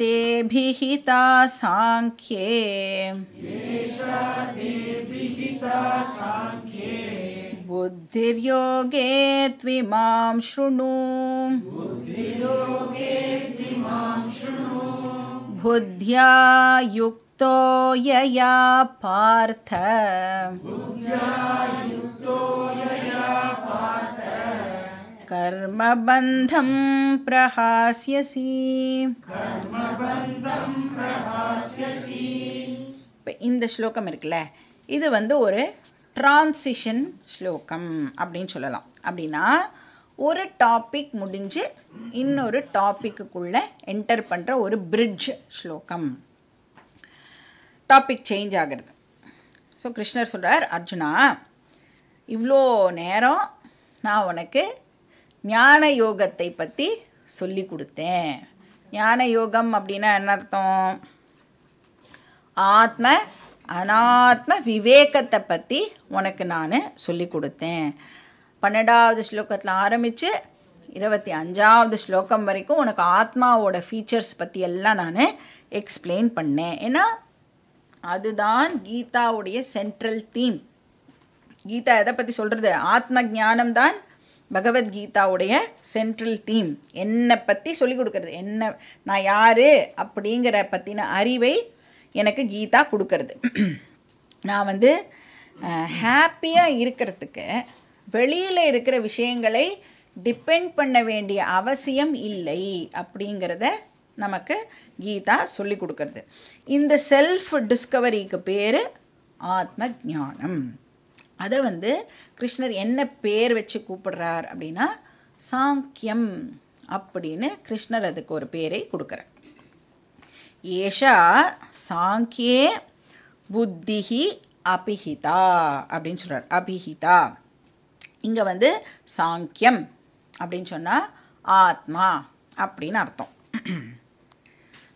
தேபிஹிதா तेभिहिता साङ्ख्ये बुद्धिर्योगे त्विमां शृणु बुद्ध्या युक्तो यया पार्थ कर्मबन्धं प्रहास्यसि இப்போ இந்த ஸ்லோகம் இருக்குல்ல இது வந்து ஒரு டிரான்சிஷன் ஸ்லோகம் அப்படின்னு சொல்லலாம் அப்படின்னா ஒரு டாபிக் முடிஞ்சு இன்னொரு டாப்பிக்குள்ளே என்டர் பண்ணுற ஒரு பிரிட்ஜ் ஸ்லோகம் டாபிக் சேஞ்ச் ஆகிறது ஸோ கிருஷ்ணர் சொல்கிறார் அர்ஜுனா இவ்வளோ நேரம் நான் உனக்கு ஞான யோகத்தை பற்றி சொல்லி கொடுத்தேன் ஞான யோகம் அப்படின்னா என்ன அர்த்தம் ஆத்ம அனாத்ம விவேகத்தை பற்றி உனக்கு நான் சொல்லி கொடுத்தேன் பன்னெண்டாவது ஸ்லோகத்தில் ஆரம்பித்து இருபத்தி அஞ்சாவது ஸ்லோகம் வரைக்கும் உனக்கு ஆத்மாவோட ஃபீச்சர்ஸ் பற்றி எல்லாம் நான் எக்ஸ்பிளைன் பண்ணேன் ஏன்னா அதுதான் கீதாவுடைய சென்ட்ரல் தீம் கீதா எதை பற்றி சொல்கிறது ஆத்ம ஜானம் தான் பகவத்கீதாவுடைய சென்ட்ரல் தீம் என்னை பற்றி சொல்லிக் கொடுக்கறது என்ன நான் யார் அப்படிங்கிற பற்றின அறிவை எனக்கு கீதா கொடுக்கறது நான் வந்து ஹாப்பியாக இருக்கிறதுக்கு வெளியில் இருக்கிற விஷயங்களை டிபெண்ட் பண்ண வேண்டிய அவசியம் இல்லை அப்படிங்கிறத நமக்கு கீதா சொல்லி கொடுக்கறது இந்த செல்ஃப் டிஸ்கவரிக்கு பேர் ஆத்ம ஜானம் அதை வந்து கிருஷ்ணர் என்ன பேர் வச்சு கூப்பிடுறார் அப்படின்னா சாங்கியம் அப்படின்னு கிருஷ்ணர் அதுக்கு ஒரு பேரை கொடுக்குறார் ஏஷா சாங்கியே புத்திஹி அபிஹிதா அப்படின்னு சொல்கிறார் அபிஹிதா இங்கே வந்து சாங்கியம் அப்படின்னு சொன்னால் ஆத்மா அப்படின்னு அர்த்தம்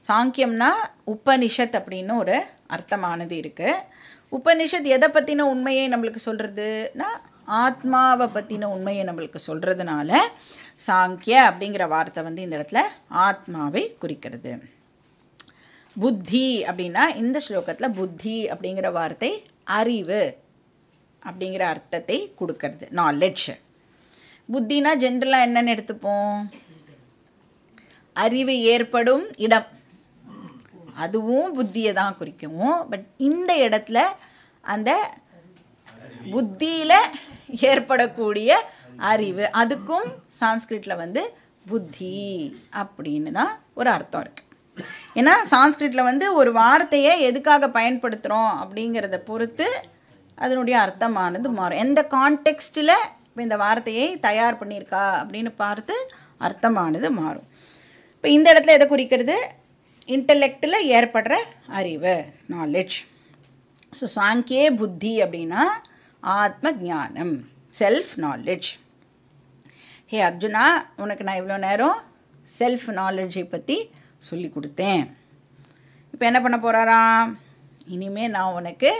சாங்கியம்னா உபனிஷத் அப்படின்னு ஒரு அர்த்தமானது இருக்குது உபனிஷத் எதை பற்றின உண்மையை நம்மளுக்கு சொல்கிறதுனா ஆத்மாவை பற்றின உண்மையை நம்மளுக்கு சொல்கிறதுனால சாங்கிய அப்படிங்கிற வார்த்தை வந்து இந்த இடத்துல ஆத்மாவை குறிக்கிறது புத்தி அப்படின்னா இந்த ஸ்லோகத்தில் புத்தி அப்படிங்கிற வார்த்தை அறிவு அப்படிங்கிற அர்த்தத்தை கொடுக்கறது நாலெட்ஜ் புத்தினா ஜென்ரலாக என்னென்னு எடுத்துப்போம் அறிவு ஏற்படும் இடம் அதுவும் புத்தியை தான் குறிக்கும் பட் இந்த இடத்துல அந்த புத்தியில் ஏற்படக்கூடிய அறிவு அதுக்கும் சான்ஸ்கிரிட்டில் வந்து புத்தி அப்படின்னு தான் ஒரு அர்த்தம் இருக்குது ஏன்னா சான்ஸ்கிரிட்டில் வந்து ஒரு வார்த்தையை எதுக்காக பயன்படுத்துகிறோம் அப்படிங்கிறத பொறுத்து அதனுடைய அர்த்தமானது மாறும் எந்த கான்டெக்ஸ்டில் இப்போ இந்த வார்த்தையை தயார் பண்ணியிருக்கா அப்படின்னு பார்த்து அர்த்தமானது மாறும் இப்போ இந்த இடத்துல எதை குறிக்கிறது இன்டலெக்டில் ஏற்படுற அறிவு நாலெட்ஜ் ஸோ சாங்கியே புத்தி அப்படின்னா ஆத்ம ஜானம் செல்ஃப் நாலெட்ஜ் ஹே அர்ஜுனா உனக்கு நான் இவ்வளோ நேரம் செல்ஃப் நாலெட்ஜை பற்றி சொல்லி கொடுத்தேன் இப்போ என்ன பண்ண போகிறாராம் இனிமேல் நான் உனக்கு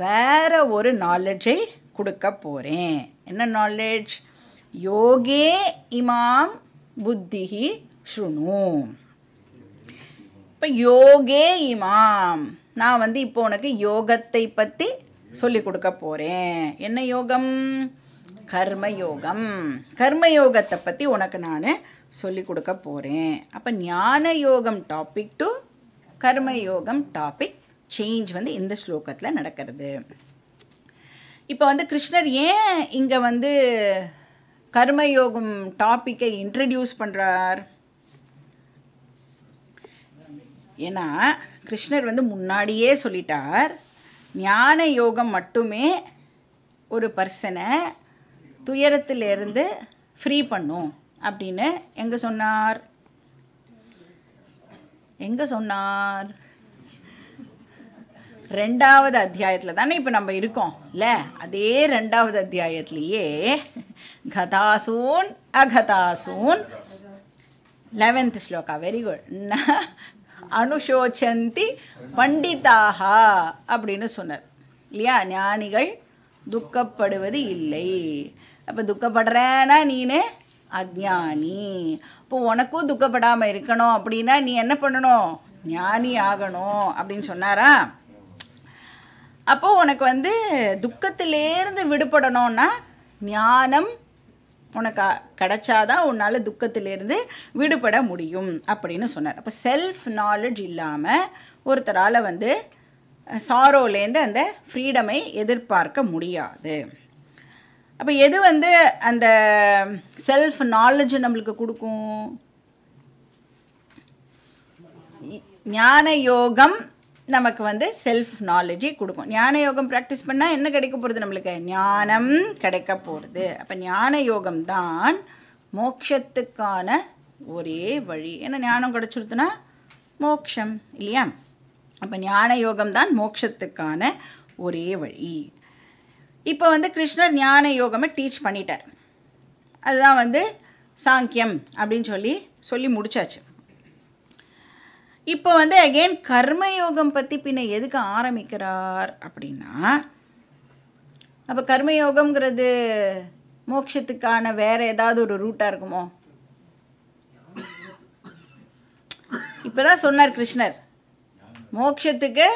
வேறு ஒரு நாலெட்ஜை கொடுக்க போகிறேன் என்ன நாலெட்ஜ் யோகே இமாம் புத்திஹி ஸ்ருணு இப்போ யோகே இமாம் நான் வந்து இப்போ உனக்கு யோகத்தை பற்றி சொல்லி கொடுக்க போகிறேன் என்ன யோகம் கர்மயோகம் கர்மயோகத்தை பற்றி உனக்கு நான் சொல்லி கொடுக்க போகிறேன் அப்போ ஞான யோகம் டாபிக் டு கர்மயோகம் டாபிக் சேஞ்ச் வந்து இந்த ஸ்லோகத்தில் நடக்கிறது இப்போ வந்து கிருஷ்ணர் ஏன் இங்கே வந்து கர்மயோகம் டாப்பிக்கை இன்ட்ரடியூஸ் பண்ணுறார் ஏன்னா கிருஷ்ணர் வந்து முன்னாடியே சொல்லிட்டார் ஞான யோகம் மட்டுமே ஒரு பர்சனை துயரத்திலிருந்து ஃப்ரீ பண்ணும் அப்படின்னு எங்கே சொன்னார் எங்கே சொன்னார் ரெண்டாவது அத்தியாயத்தில் தானே இப்போ நம்ம இருக்கோம் இல்லை அதே ரெண்டாவது அத்தியாயத்துலேயே கதாசூன் அகதாசூன் லெவன்த் ஸ்லோகா வெரி குட் அனுஷோச்சந்தி பண்டிதாகா அப்படின்னு சொன்னார் இல்லையா ஞானிகள் துக்கப்படுவது இல்லை அப்போ துக்கப்படுறேன்னா நீனு அஜானி இப்போ உனக்கும் துக்கப்படாமல் இருக்கணும் அப்படின்னா நீ என்ன பண்ணணும் ஞானி ஆகணும் அப்படின்னு சொன்னாரா அப்போது உனக்கு வந்து துக்கத்திலேருந்து விடுபடணும்னா ஞானம் உனக்கு கிடைச்சாதான் உன்னால் துக்கத்திலேருந்து விடுபட முடியும் அப்படின்னு சொன்னார் அப்போ செல்ஃப் நாலெட்ஜ் இல்லாமல் ஒருத்தரால் வந்து சாரோலேருந்து அந்த ஃப்ரீடமை எதிர்பார்க்க முடியாது அப்போ எது வந்து அந்த செல்ஃப் நாலெட்ஜ் நம்மளுக்கு கொடுக்கும் ஞான யோகம் நமக்கு வந்து செல்ஃப் நாலேஜை கொடுக்கும் ஞான யோகம் ப்ராக்டிஸ் பண்ணால் என்ன கிடைக்க போகிறது நம்மளுக்கு ஞானம் கிடைக்க போகிறது அப்போ ஞான யோகம் தான் மோக்ஷத்துக்கான ஒரே வழி ஏன்னா ஞானம் கிடச்சிருத்துனா மோக்ஷம் இல்லையா அப்போ ஞான யோகம் தான் மோக்ஷத்துக்கான ஒரே வழி இப்போ வந்து கிருஷ்ணர் ஞான யோகம் டீச் பண்ணிட்டார் அதுதான் வந்து சாங்கியம் அப்படின்னு சொல்லி சொல்லி முடிச்சாச்சு இப்போ வந்து அகெயின் கர்மயோகம் பற்றி பின்ன எதுக்கு ஆரம்பிக்கிறார் அப்படின்னா அப்போ கர்மயோகம்ங்கிறது மோட்சத்துக்கான வேறு ஏதாவது ஒரு ரூட்டாக இருக்குமோ இப்போ தான் சொன்னார் கிருஷ்ணர் மோக்ஷத்துக்கு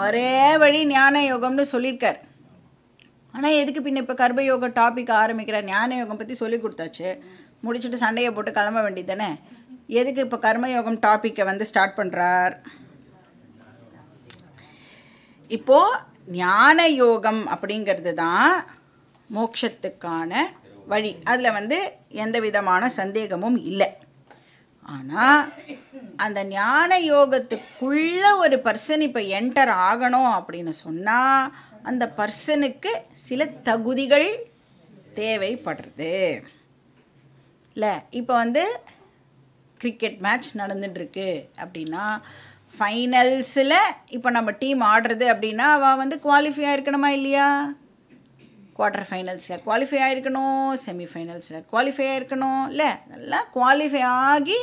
ஒரே வழி ஞான யோகம்னு சொல்லியிருக்கார் ஆனால் எதுக்கு பின்ன இப்போ கர்மயோக டாபிக் ஆரம்பிக்கிறார் ஞான யோகம் பற்றி சொல்லி கொடுத்தாச்சு முடிச்சுட்டு சண்டையை போட்டு கிளம்ப வேண்டியது தானே எதுக்கு இப்போ கர்மயோகம் டாப்பிக்கை வந்து ஸ்டார்ட் பண்ணுறார் இப்போது ஞான யோகம் அப்படிங்கிறது தான் மோட்சத்துக்கான வழி அதில் வந்து எந்த விதமான சந்தேகமும் இல்லை ஆனால் அந்த ஞான யோகத்துக்குள்ள ஒரு பர்சன் இப்போ என்டர் ஆகணும் அப்படின்னு சொன்னால் அந்த பர்சனுக்கு சில தகுதிகள் தேவைப்படுறது இல்லை இப்போ வந்து கிரிக்கெட் மேட்ச் நடந்துட்டுருக்கு அப்படின்னா ஃபைனல்ஸில் இப்போ நம்ம டீம் ஆடுறது அப்படின்னா அவள் வந்து குவாலிஃபை ஆகிருக்கணுமா இல்லையா குவார்டர் ஃபைனல்ஸில் குவாலிஃபை ஆகிருக்கணும் செமிஃபைனல்ஸில் குவாலிஃபை ஆகிருக்கணும் இல்லை நல்லா குவாலிஃபை ஆகி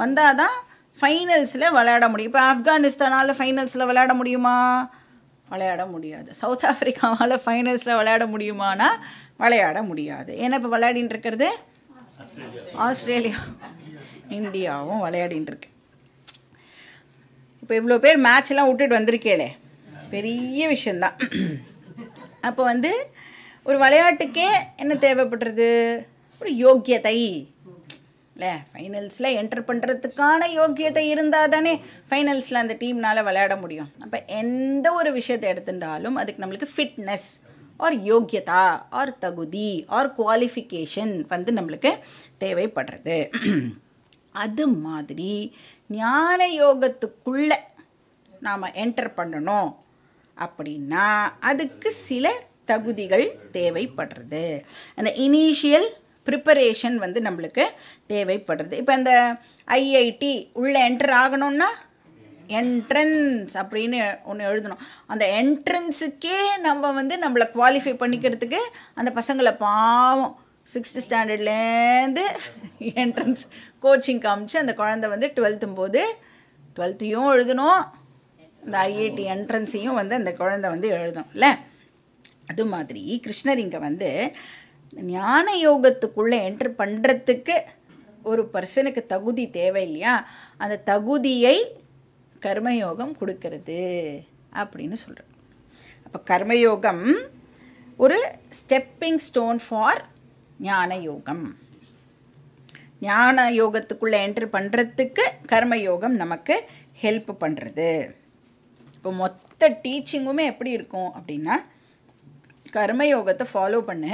வந்தால் தான் ஃபைனல்ஸில் விளையாட முடியும் இப்போ ஆப்கானிஸ்தானால் ஃபைனல்ஸில் விளையாட முடியுமா விளையாட முடியாது சவுத் ஆஃப்ரிக்காவால் ஃபைனல்ஸில் விளையாட முடியுமானா விளையாட முடியாது ஏன்னா இப்போ விளையாடின்னு இருக்கிறது ஆஸ்திரேலியா இந்தியாவும் விளையாடின்னு இருக்கு இப்போ இவ்வளோ பேர் மேட்செலாம் விட்டுட்டு வந்திருக்கேலே பெரிய விஷயந்தான் அப்போ வந்து ஒரு விளையாட்டுக்கே என்ன தேவைப்படுறது ஒரு யோக்கியதை இல்லை ஃபைனல்ஸில் என்டர் பண்ணுறதுக்கான யோக்கியத்தை இருந்தால் தானே ஃபைனல்ஸில் அந்த டீம்னால் விளையாட முடியும் அப்போ எந்த ஒரு விஷயத்தை எடுத்துட்டாலும் அதுக்கு நம்மளுக்கு ஃபிட்னஸ் ஆர் யோக்கியதா ஆர் தகுதி ஆர் குவாலிஃபிகேஷன் வந்து நம்மளுக்கு தேவைப்படுறது அது மாதிரி ஞான யோகத்துக்குள்ளே நாம் என்டர் பண்ணணும் அப்படின்னா அதுக்கு சில தகுதிகள் தேவைப்படுறது அந்த இனிஷியல் ப்ரிப்பரேஷன் வந்து நம்மளுக்கு தேவைப்படுறது இப்போ அந்த ஐஐடி உள்ளே என்டர் ஆகணும்னா என்ட்ரன்ஸ் அப்படின்னு ஒன்று எழுதணும் அந்த என்ட்ரன்ஸுக்கே நம்ம வந்து நம்மளை குவாலிஃபை பண்ணிக்கிறதுக்கு அந்த பசங்களை பாவம் சிக்ஸ்த்து ஸ்டாண்டர்ட்லேருந்து என்ட்ரன்ஸ் கோச்சிங் காமிச்சு அந்த குழந்த வந்து டுவெல்த்தும் போது டுவெல்த்தையும் எழுதணும் இந்த ஐஐடி என்ட்ரன்ஸையும் வந்து அந்த குழந்த வந்து எழுதணும் இல்லை அது மாதிரி கிருஷ்ணர் இங்கே வந்து ஞான யோகத்துக்குள்ளே என்ட்ரு பண்ணுறதுக்கு ஒரு பர்சனுக்கு தகுதி தேவை இல்லையா அந்த தகுதியை கர்மயோகம் கொடுக்கறது அப்படின்னு சொல்கிறோம் அப்போ கர்மயோகம் ஒரு ஸ்டெப்பிங் ஸ்டோன் ஃபார் ஞான யோகம் ஞான யோகத்துக்குள்ளே என்ட்ரு பண்ணுறதுக்கு கர்மயோகம் நமக்கு ஹெல்ப் பண்ணுறது இப்போ மொத்த டீச்சிங்குமே எப்படி இருக்கும் அப்படின்னா கர்மயோகத்தை ஃபாலோ பண்ணு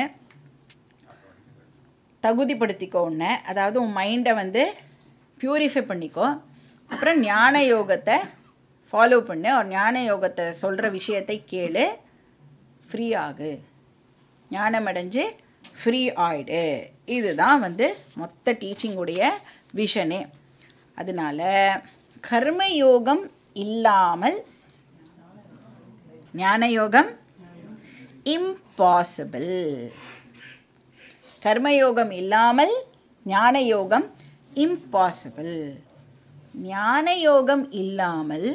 தகுதிப்படுத்திக்கோ ஒன்று அதாவது உன் மைண்டை வந்து ப்யூரிஃபை பண்ணிக்கோ அப்புறம் ஞான யோகத்தை ஃபாலோ பண்ணு ஒரு ஞான யோகத்தை சொல்கிற விஷயத்தை கேளு ஃப்ரீ ஆகு ஞானமடைஞ்சு ஃப்ரீ ஆயிடு இதுதான் வந்து மொத்த டீச்சிங்குடைய விஷனே அதனால் கர்மயோகம் இல்லாமல் ஞானயோகம் இம்பாசிபிள் கர்மயோகம் இல்லாமல் ஞானயோகம் இம்பாசிபிள் ஞானயோகம் இல்லாமல்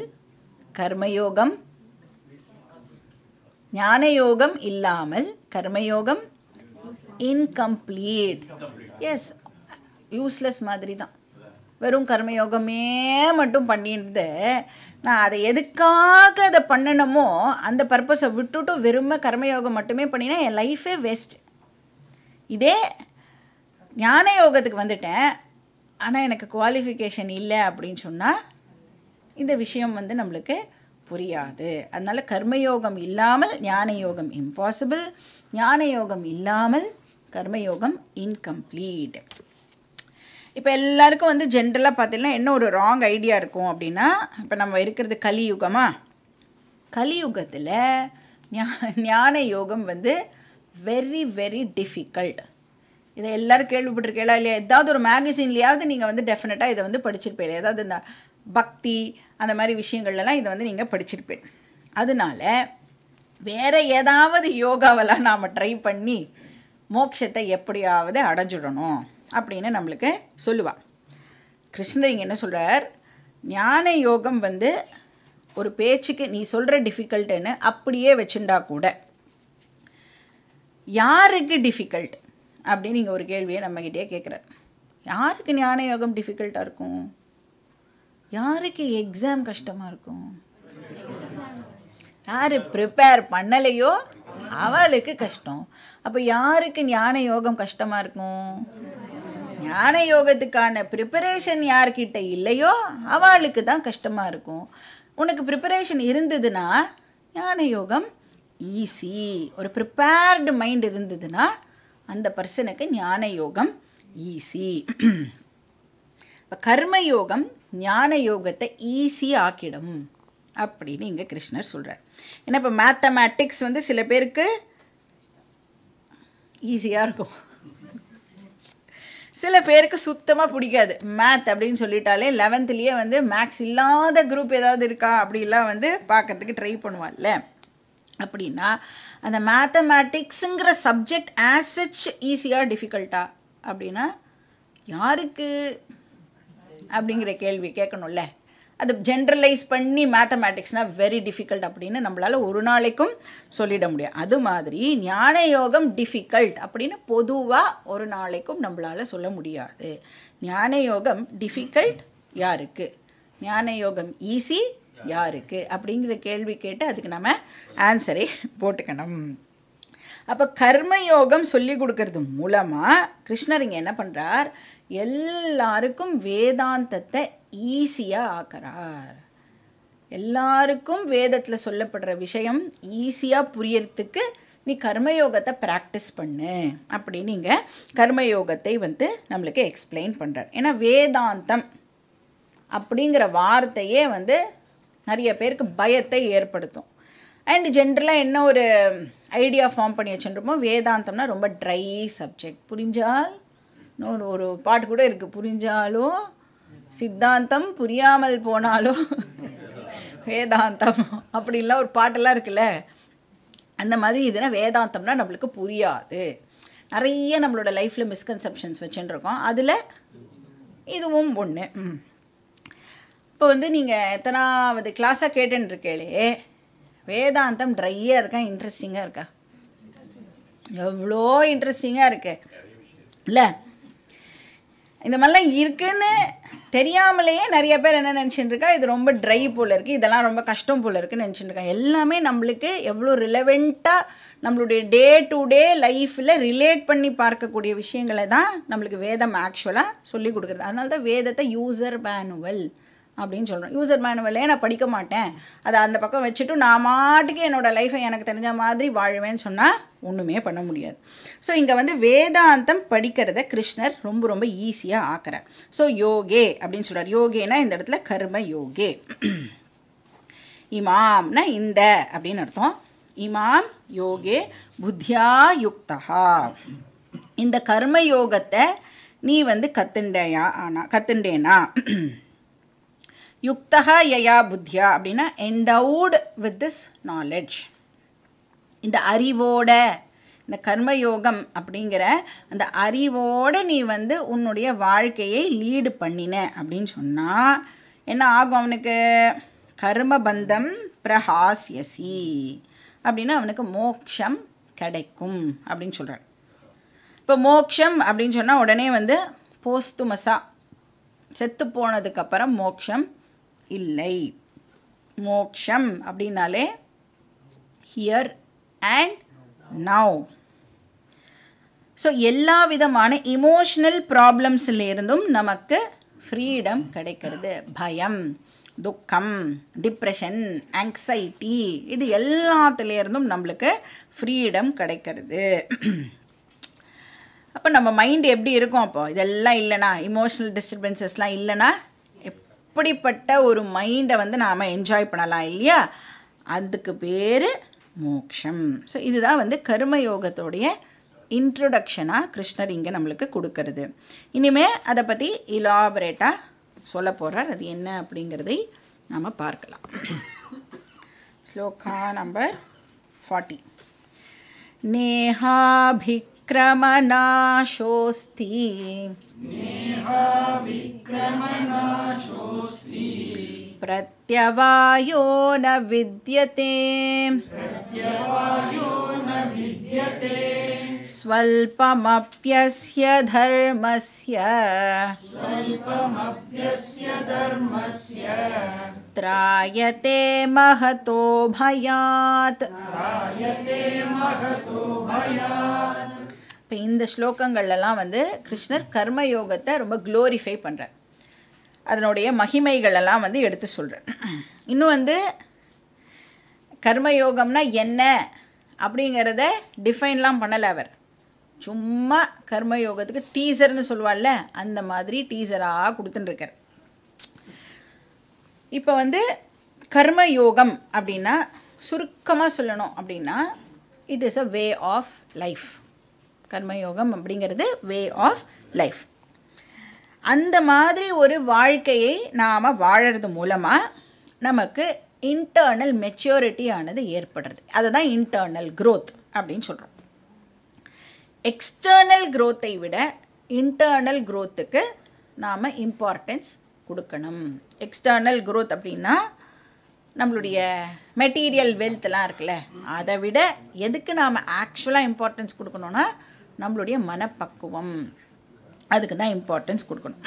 கர்மயோகம் ஞானயோகம் இல்லாமல் கர்மயோகம் இன்கம்ப்ளீட் எஸ் யூஸ்லெஸ் மாதிரி தான் வெறும் கர்மயோகமே மட்டும் பண்ணிட்டு நான் அதை எதுக்காக அதை பண்ணணுமோ அந்த பர்பஸை விட்டுட்டு வெறும கர்மயோகம் மட்டுமே பண்ணினா என் லைஃபே வேஸ்ட் இதே ஞான யோகத்துக்கு வந்துட்டேன் ஆனால் எனக்கு குவாலிஃபிகேஷன் இல்லை அப்படின்னு சொன்னால் இந்த விஷயம் வந்து நம்மளுக்கு புரியாது அதனால் கர்மயோகம் இல்லாமல் ஞான யோகம் இம்பாசிபிள் ஞான யோகம் இல்லாமல் கர்மயோகம் இன்கம்ப்ளீட் இப்போ எல்லாருக்கும் வந்து ஜென்ரலாக பார்த்தீங்கன்னா என்ன ஒரு ராங் ஐடியா இருக்கும் அப்படின்னா இப்போ நம்ம இருக்கிறது கலியுகமா கலியுகத்தில் ஞான யோகம் வந்து வெரி வெரி டிஃபிகல்ட் இதை எல்லோரும் கேள்விப்பட்டிருக்கீங்களா இல்லையா ஏதாவது ஒரு மேகசின்லையாவது நீங்கள் வந்து டெஃபினட்டாக இதை வந்து படிச்சிருப்பீங்க ஏதாவது இந்த பக்தி அந்த மாதிரி விஷயங்கள்லாம் இதை வந்து நீங்கள் படிச்சிருப்பேன் அதனால வேறு ஏதாவது யோகாவெல்லாம் நாம் ட்ரை பண்ணி மோட்சத்தை எப்படியாவது அடைஞ்சிடணும் அப்படின்னு நம்மளுக்கு சொல்லுவாள் கிருஷ்ணர் இங்கே என்ன சொல்கிறார் ஞான யோகம் வந்து ஒரு பேச்சுக்கு நீ சொல்கிற டிஃபிகல்ட்டுன்னு அப்படியே வச்சுண்டா கூட யாருக்கு டிஃபிகல்ட் அப்படின்னு நீங்கள் ஒரு கேள்வியை நம்மக்கிட்டே கேட்குற யாருக்கு ஞான யோகம் டிஃபிகல்ட்டாக இருக்கும் யாருக்கு எக்ஸாம் கஷ்டமாக இருக்கும் யார் ப்ரிப்பேர் பண்ணலையோ அவளுக்கு கஷ்டம் அப்போ யாருக்கு ஞான யோகம் கஷ்டமாக இருக்கும் ஞான யோகத்துக்கான ப்ரிப்பரேஷன் யார்கிட்ட இல்லையோ அவளுக்கு தான் கஷ்டமாக இருக்கும் உனக்கு ப்ரிப்பரேஷன் இருந்ததுன்னா ஞான யோகம் ஈஸி ஒரு ப்ரிப்பேர்டு மைண்ட் இருந்ததுன்னா அந்த பர்சனுக்கு ஞான யோகம் ஈஸி இப்போ கர்மயோகம் ஞான யோகத்தை ஈஸி ஆக்கிடும் அப்படின்னு இங்கே கிருஷ்ணர் சொல்கிறார் ஏன்னா இப்போ மேத்தமேட்டிக்ஸ் வந்து சில பேருக்கு ஈஸியாக இருக்கும் சில பேருக்கு சுத்தமாக பிடிக்காது மேத் அப்படின்னு சொல்லிட்டாலே லெவன்த்துலேயே வந்து மேக்ஸ் இல்லாத குரூப் ஏதாவது இருக்கா அப்படிலாம் வந்து பார்க்குறதுக்கு ட்ரை பண்ணுவாள்ல அப்படின்னா அந்த மேத்தமேட்டிக்ஸுங்கிற சப்ஜெக்ட் ஆஸ் சச் ஈஸியாக டிஃபிகல்ட்டா அப்படின்னா யாருக்கு அப்படிங்கிற கேள்வி கேட்கணும்ல அது ஜென்ரலைஸ் பண்ணி மேத்தமேட்டிக்ஸ்னால் வெரி டிஃபிகல்ட் அப்படின்னு நம்மளால் ஒரு நாளைக்கும் சொல்லிட முடியும் அது மாதிரி ஞான யோகம் டிஃபிகல்ட் அப்படின்னு பொதுவாக ஒரு நாளைக்கும் நம்மளால் சொல்ல முடியாது ஞான யோகம் டிஃபிகல்ட் யாருக்கு ஞான யோகம் ஈஸி யாருக்கு அப்படிங்கிற கேள்வி கேட்டு அதுக்கு நம்ம ஆன்சரை போட்டுக்கணும் அப்போ கர்மயோகம் சொல்லி கொடுக்கறது மூலமாக கிருஷ்ணர் இங்கே என்ன பண்ணுறார் எல்லாருக்கும் வேதாந்தத்தை ஈஸியாக ஆக்கிறார் எல்லாருக்கும் வேதத்தில் சொல்லப்படுற விஷயம் ஈஸியாக புரியறதுக்கு நீ கர்மயோகத்தை ப்ராக்டிஸ் பண்ணு அப்படின்னு இங்கே கர்மயோகத்தை வந்து நம்மளுக்கு எக்ஸ்பிளைன் பண்ணுறார் ஏன்னா வேதாந்தம் அப்படிங்கிற வார்த்தையே வந்து நிறைய பேருக்கு பயத்தை ஏற்படுத்தும் அண்ட் ஜென்ரலாக என்ன ஒரு ஐடியா ஃபார்ம் பண்ணி வச்சுருப்போம் வேதாந்தம்னா ரொம்ப ட்ரை சப்ஜெக்ட் புரிஞ்சால் இன்னொரு ஒரு பாட்டு கூட இருக்குது புரிஞ்சாலும் சித்தாந்தம் புரியாமல் போனாலும் வேதாந்தம் அப்படின்லாம் ஒரு பாட்டெல்லாம் இருக்குல்ல அந்த மாதிரி இதுனா வேதாந்தம்னா நம்மளுக்கு புரியாது நிறைய நம்மளோட லைஃப்பில் மிஸ்கன்செப்ஷன்ஸ் வச்சுருக்கோம் அதில் இதுவும் ஒன்று இப்போ வந்து நீங்கள் எத்தனாவது கிளாஸாக கேட்டுருக்கேளே வேதாந்தம் ட்ரையாக இருக்கா இன்ட்ரெஸ்டிங்காக இருக்கா எவ்வளோ இன்ட்ரெஸ்டிங்காக இருக்குது இல்லை இந்த மாதிரிலாம் இருக்குன்னு தெரியாமலேயே நிறைய பேர் என்ன நினச்சிட்டு இருக்கா இது ரொம்ப ட்ரை போல் இருக்குது இதெல்லாம் ரொம்ப கஷ்டம் போல் இருக்குன்னு நினச்சிட்டு இருக்கா எல்லாமே நம்மளுக்கு எவ்வளோ ரிலவெண்ட்டாக நம்மளுடைய டே டு டே லைஃப்பில் ரிலேட் பண்ணி பார்க்கக்கூடிய விஷயங்களை தான் நம்மளுக்கு வேதம் ஆக்சுவலாக சொல்லி கொடுக்குறது அதனால தான் வேதத்தை யூசர் மேனுவல் அப்படின்னு சொல்கிறோம் யூசர் மேனுவலே நான் படிக்க மாட்டேன் அதை அந்த பக்கம் வச்சுட்டு நான் மாட்டுக்கு என்னோடய லைஃப்பை எனக்கு தெரிஞ்ச மாதிரி வாழுவேன்னு சொன்னால் ஒன்றுமே பண்ண முடியாது ஸோ இங்கே வந்து வேதாந்தம் படிக்கிறத கிருஷ்ணர் ரொம்ப ரொம்ப ஈஸியாக ஆக்கிறார் ஸோ யோகே அப்படின்னு சொல்கிறார் யோகேனா இந்த இடத்துல கர்ம யோகே இமாம்னா இந்த அப்படின்னு அர்த்தம் இமாம் யோகே புத்தியா யுக்தா இந்த கர்ம யோகத்தை நீ வந்து கத்துண்டையா ஆனால் கத்துண்டேனா யுக்தகா யயா புத்தியா அப்படின்னா என்டவுட் வித் திஸ் நாலெட்ஜ் இந்த அறிவோட இந்த கர்மயோகம் அப்படிங்கிற அந்த அறிவோடு நீ வந்து உன்னுடைய வாழ்க்கையை லீடு பண்ணின அப்படின்னு சொன்னால் என்ன ஆகும் அவனுக்கு கர்மபந்தம் பிரஹாஸ்யசி அப்படின்னா அவனுக்கு மோக்ஷம் கிடைக்கும் அப்படின்னு சொல்கிறார் இப்போ மோக்ஷம் அப்படின்னு சொன்னால் உடனே வந்து போஸ்துமசா செத்து போனதுக்கப்புறம் மோக்ஷம் இல்லை மோக்ஷம் அப்படின்னாலே ஹியர் அண்ட் நவ் ஸோ எல்லா விதமான இமோஷனல் ப்ராப்ளம்ஸ்லேருந்தும் நமக்கு ஃப்ரீடம் கிடைக்கிறது பயம் துக்கம் டிப்ரெஷன் ஆங்ஸைட்டி இது எல்லாத்துலேருந்தும் நம்மளுக்கு ஃப்ரீடம் கிடைக்கிறது அப்போ நம்ம மைண்டு எப்படி இருக்கும் அப்போது இதெல்லாம் இல்லைனா இமோஷனல் டிஸ்டர்பன்சஸ்லாம் இல்லைனா அப்படிப்பட்ட ஒரு மைண்டை வந்து நாம் என்ஜாய் பண்ணலாம் இல்லையா அதுக்கு பேர் மோக்ஷம் ஸோ இதுதான் வந்து கர்மயோகத்தோடைய இன்ட்ரொடக்ஷனாக கிருஷ்ணர் இங்கே நம்மளுக்கு கொடுக்கறது இனிமேல் அதை பற்றி இலாபரேட்டாக சொல்ல போகிறார் அது என்ன அப்படிங்கிறதை நாம் பார்க்கலாம் ஸ்லோகா நம்பர் ஃபார்ட்டி நேஹாபிக் विक्रमनाशोऽस्ति प्रत्यवायो न विद्यते प्रत्यवायो न विद्यते स्वल्पमप्यस्य धर्मस्य त्रायते महतो भयात् இப்போ இந்த ஸ்லோகங்கள்லாம் வந்து கிருஷ்ணர் கர்மயோகத்தை ரொம்ப க்ளோரிஃபை பண்ணுறார் அதனுடைய மகிமைகளெல்லாம் வந்து எடுத்து சொல்கிறார் இன்னும் வந்து கர்மயோகம்னா என்ன அப்படிங்கிறத டிஃபைன்லாம் பண்ணலை அவர் சும்மா கர்மயோகத்துக்கு டீசர்னு சொல்லுவாள்ல அந்த மாதிரி டீசராக கொடுத்துட்டுருக்கார் இப்போ வந்து கர்மயோகம் அப்படின்னா சுருக்கமாக சொல்லணும் அப்படின்னா it is a way of life கர்மயோகம் அப்படிங்கிறது வே ஆஃப் லைஃப் அந்த மாதிரி ஒரு வாழ்க்கையை நாம் வாழறது மூலமாக நமக்கு இன்டர்னல் மெச்சூரிட்டி ஆனது ஏற்படுறது அதுதான் இன்டர்னல் க்ரோத் அப்படின்னு சொல்கிறோம் எக்ஸ்டர்னல் க்ரோத்தை விட இன்டர்னல் க்ரோத்துக்கு நாம் இம்பார்ட்டன்ஸ் கொடுக்கணும் எக்ஸ்டர்னல் க்ரோத் அப்படின்னா நம்மளுடைய மெட்டீரியல் வெல்த்லாம் இருக்குல்ல அதை விட எதுக்கு நாம் ஆக்சுவலாக இம்பார்ட்டன்ஸ் கொடுக்கணுன்னா நம்மளுடைய மனப்பக்குவம் அதுக்கு தான் இம்பார்ட்டன்ஸ் கொடுக்கணும்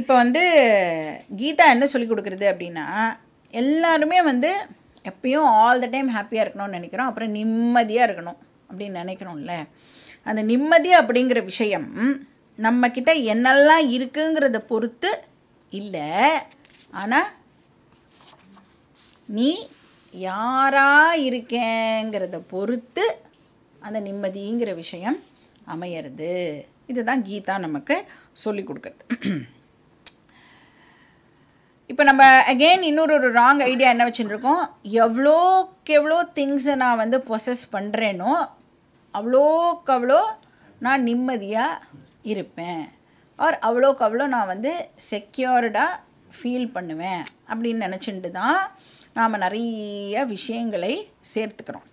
இப்போ வந்து கீதா என்ன சொல்லி கொடுக்குறது அப்படின்னா எல்லாருமே வந்து எப்பயும் ஆல் த டைம் ஹாப்பியாக இருக்கணும்னு நினைக்கிறோம் அப்புறம் நிம்மதியாக இருக்கணும் அப்படின்னு நினைக்கிறோம்ல அந்த நிம்மதி அப்படிங்கிற விஷயம் நம்மக்கிட்ட என்னெல்லாம் இருக்குங்கிறத பொறுத்து இல்லை ஆனால் நீ யாராக இருக்கேங்கிறத பொறுத்து அந்த நிம்மதிங்கிற விஷயம் அமையிறது இதுதான் கீதா நமக்கு சொல்லி கொடுக்குறது இப்போ நம்ம அகெயின் இன்னொரு ஒரு ராங் ஐடியா என்ன வச்சுருக்கோம் எவ்வளோக்கு எவ்வளோ திங்ஸை நான் வந்து ப்ரொசஸ் பண்ணுறேனோ அவ்வளோக்கு அவ்வளோ நான் நிம்மதியாக இருப்பேன் ஆர் அவ்வளோக்கு அவ்வளோ நான் வந்து செக்யூர்டாக ஃபீல் பண்ணுவேன் அப்படின்னு நினச்சிட்டு தான் நாம் நிறைய விஷயங்களை சேர்த்துக்கிறோம்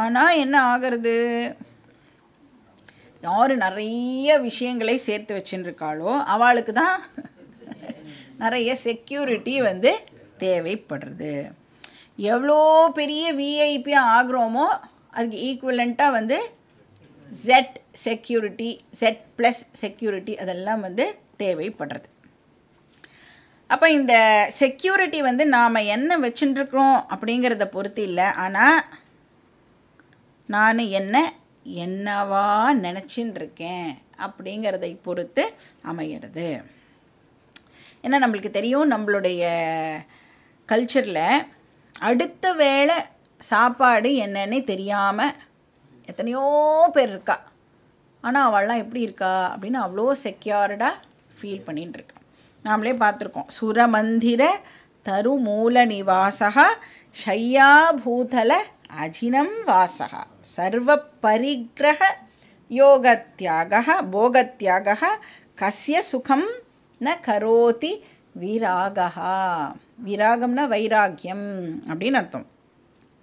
ஆனால் என்ன ஆகிறது யார் நிறைய விஷயங்களை சேர்த்து வச்சுருக்காளோ அவளுக்கு தான் நிறைய செக்யூரிட்டி வந்து தேவைப்படுறது எவ்வளோ பெரிய விஐபி ஆகிறோமோ அதுக்கு ஈக்குவலண்ட்டாக வந்து Z security Z plus security அதெல்லாம் வந்து தேவைப்படுறது அப்போ இந்த செக்யூரிட்டி வந்து நாம் என்ன வச்சுட்டுருக்குறோம் அப்படிங்கிறத பொறுத்து இல்லை ஆனால் நான் என்ன என்னவா நினச்சின்னு இருக்கேன் அப்படிங்கிறதை பொறுத்து அமையிறது ஏன்னா நம்மளுக்கு தெரியும் நம்மளுடைய கல்ச்சரில் அடுத்த வேளை சாப்பாடு என்னன்னே தெரியாமல் எத்தனையோ பேர் இருக்கா ஆனால் அவள்லாம் எப்படி இருக்கா அப்படின்னு அவ்வளோ செக்யூர்டாக ஃபீல் பண்ணின்னு இருக்கா நாமளே பார்த்துருக்கோம் சுரமந்திர தருமூல நிவாசகா ஷையாபூதல அஜினம் வாசகா சர்வ பரிகிரக யோகத்தியாக போகத்தியாக கசிய சுகம் ந கரோதி விராகா விராகம்னா வைராக்கியம் அப்படின்னு அர்த்தம்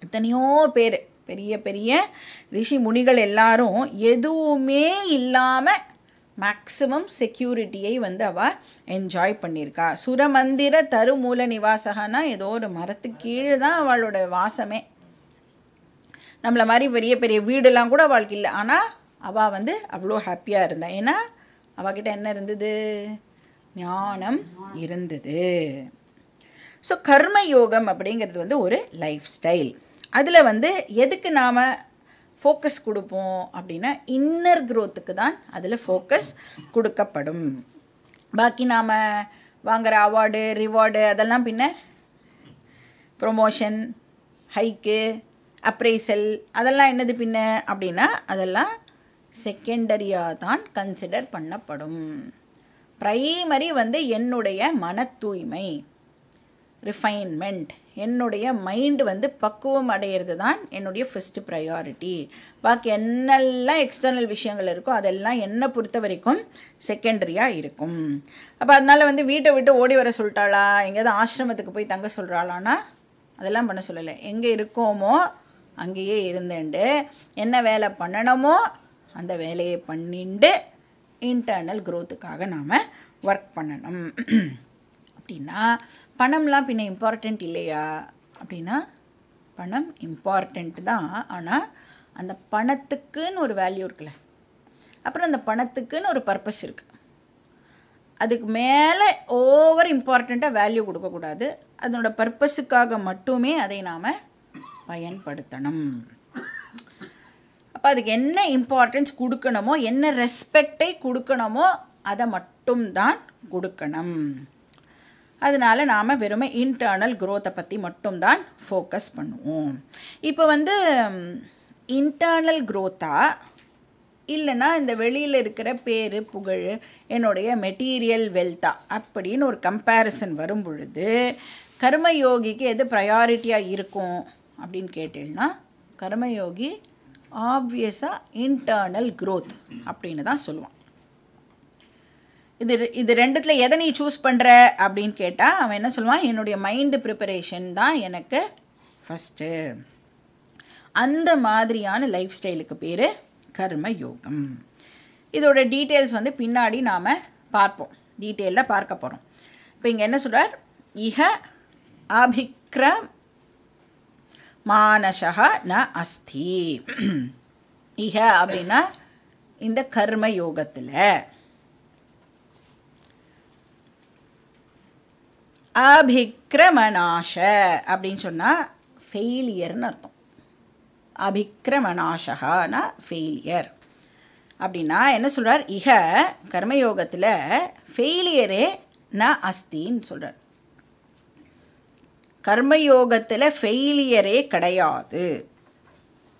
எத்தனையோ பேர் பெரிய பெரிய ரிஷி முனிகள் எல்லாரும் எதுவுமே இல்லாமல் மேக்ஸிமம் செக்யூரிட்டியை வந்து அவள் என்ஜாய் பண்ணியிருக்கா சுரமந்திர தருமூல நிவாசகனா ஏதோ ஒரு மரத்து கீழே தான் அவளோட வாசமே நம்மளை மாதிரி பெரிய பெரிய வீடெல்லாம் கூட வாழ்க்கையில் ஆனால் அவள் வந்து அவ்வளோ ஹாப்பியாக இருந்தாள் ஏன்னா அவகிட்ட என்ன இருந்தது ஞானம் இருந்தது ஸோ கர்ம யோகம் அப்படிங்கிறது வந்து ஒரு லைஃப் ஸ்டைல் அதில் வந்து எதுக்கு நாம் ஃபோக்கஸ் கொடுப்போம் அப்படின்னா இன்னர் க்ரோத்துக்கு தான் அதில் ஃபோக்கஸ் கொடுக்கப்படும் பாக்கி நாம் வாங்குகிற அவார்டு ரிவார்டு அதெல்லாம் பின்ன ப்ரொமோஷன் ஹைக்கு அப்ரைசல் அதெல்லாம் என்னது பின்ன அப்படின்னா அதெல்லாம் செகண்டரியாக தான் கன்சிடர் பண்ணப்படும் ப்ரைமரி வந்து என்னுடைய மன தூய்மை ரிஃபைன்மெண்ட் என்னுடைய மைண்டு வந்து பக்குவம் அடையிறது தான் என்னுடைய ஃபஸ்ட்டு ப்ரையாரிட்டி பாக்கி என்னெல்லாம் எக்ஸ்டர்னல் விஷயங்கள் இருக்கோ அதெல்லாம் என்னை பொறுத்த வரைக்கும் செகண்டரியாக இருக்கும் அப்போ அதனால் வந்து வீட்டை விட்டு ஓடி வர சொல்லிட்டாளா எங்கேயாவது ஆசிரமத்துக்கு போய் தங்க சொல்கிறாளான்னா அதெல்லாம் பண்ண சொல்லலை எங்கே இருக்கோமோ அங்கேயே இருந்துட்டு என்ன வேலை பண்ணணுமோ அந்த வேலையை பண்ணிண்டு இன்டர்னல் க்ரோத்துக்காக நாம் ஒர்க் பண்ணணும் அப்படின்னா பணம்லாம் பின்ன இம்பார்ட்டண்ட் இல்லையா அப்படின்னா பணம் இம்பார்ட்டண்ட் தான் ஆனால் அந்த பணத்துக்குன்னு ஒரு வேல்யூ இருக்குல்ல அப்புறம் அந்த பணத்துக்குன்னு ஒரு பர்பஸ் இருக்குது அதுக்கு மேலே ஓவர் இம்பார்ட்டண்ட்டாக வேல்யூ கொடுக்கக்கூடாது அதனோட பர்பஸுக்காக மட்டுமே அதை நாம் பயன்படுத்தணும் அப்போ அதுக்கு என்ன இம்பார்ட்டன்ஸ் கொடுக்கணுமோ என்ன ரெஸ்பெக்டை கொடுக்கணுமோ அதை மட்டும்தான் கொடுக்கணும் அதனால் நாம் வெறுமை இன்டர்னல் க்ரோத்தை பற்றி மட்டும்தான் ஃபோக்கஸ் பண்ணுவோம் இப்போ வந்து இன்டர்னல் க்ரோத்தா இல்லைன்னா இந்த வெளியில் இருக்கிற பேர் புகழ் என்னுடைய மெட்டீரியல் வெல்த்தா அப்படின்னு ஒரு கம்பேரிசன் வரும் பொழுது கர்மயோகிக்கு எது ப்ரையாரிட்டியாக இருக்கும் அப்படின்னு கேட்டேன்னா கர்மயோகி ஆப்வியஸாக இன்டர்னல் க்ரோத் அப்படின்னு தான் சொல்லுவான் இது இது ரெண்டுத்தில் எதை நீ சூஸ் பண்ணுற அப்படின்னு கேட்டால் அவன் என்ன சொல்லுவான் என்னுடைய மைண்டு ப்ரிப்பரேஷன் தான் எனக்கு ஃபஸ்ட்டு அந்த மாதிரியான லைஃப் ஸ்டைலுக்கு பேர் கர்ம யோகம் இதோட டீட்டெயில்ஸ் வந்து பின்னாடி நாம் பார்ப்போம் டீட்டெயிலில் பார்க்க போகிறோம் இப்போ இங்கே என்ன சொல்கிறார் இஹ அபிக்ரம் மானசக ந அஸ்தி இஹ அப்படின்னா இந்த கர்ம யோகத்தில் அபிக்ரமநாச அப்படின்னு சொன்னால் ஃபெயிலியர்னு அர்த்தம் அபிக்ரமநாசகானா ஃபெயிலியர் அப்படின்னா என்ன சொல்கிறார் இக கர்மயோகத்தில் ஃபெயிலியரே ந அஸ்தின்னு சொல்கிறார் கர்மயோகத்தில் ஃபெயிலியரே கிடையாது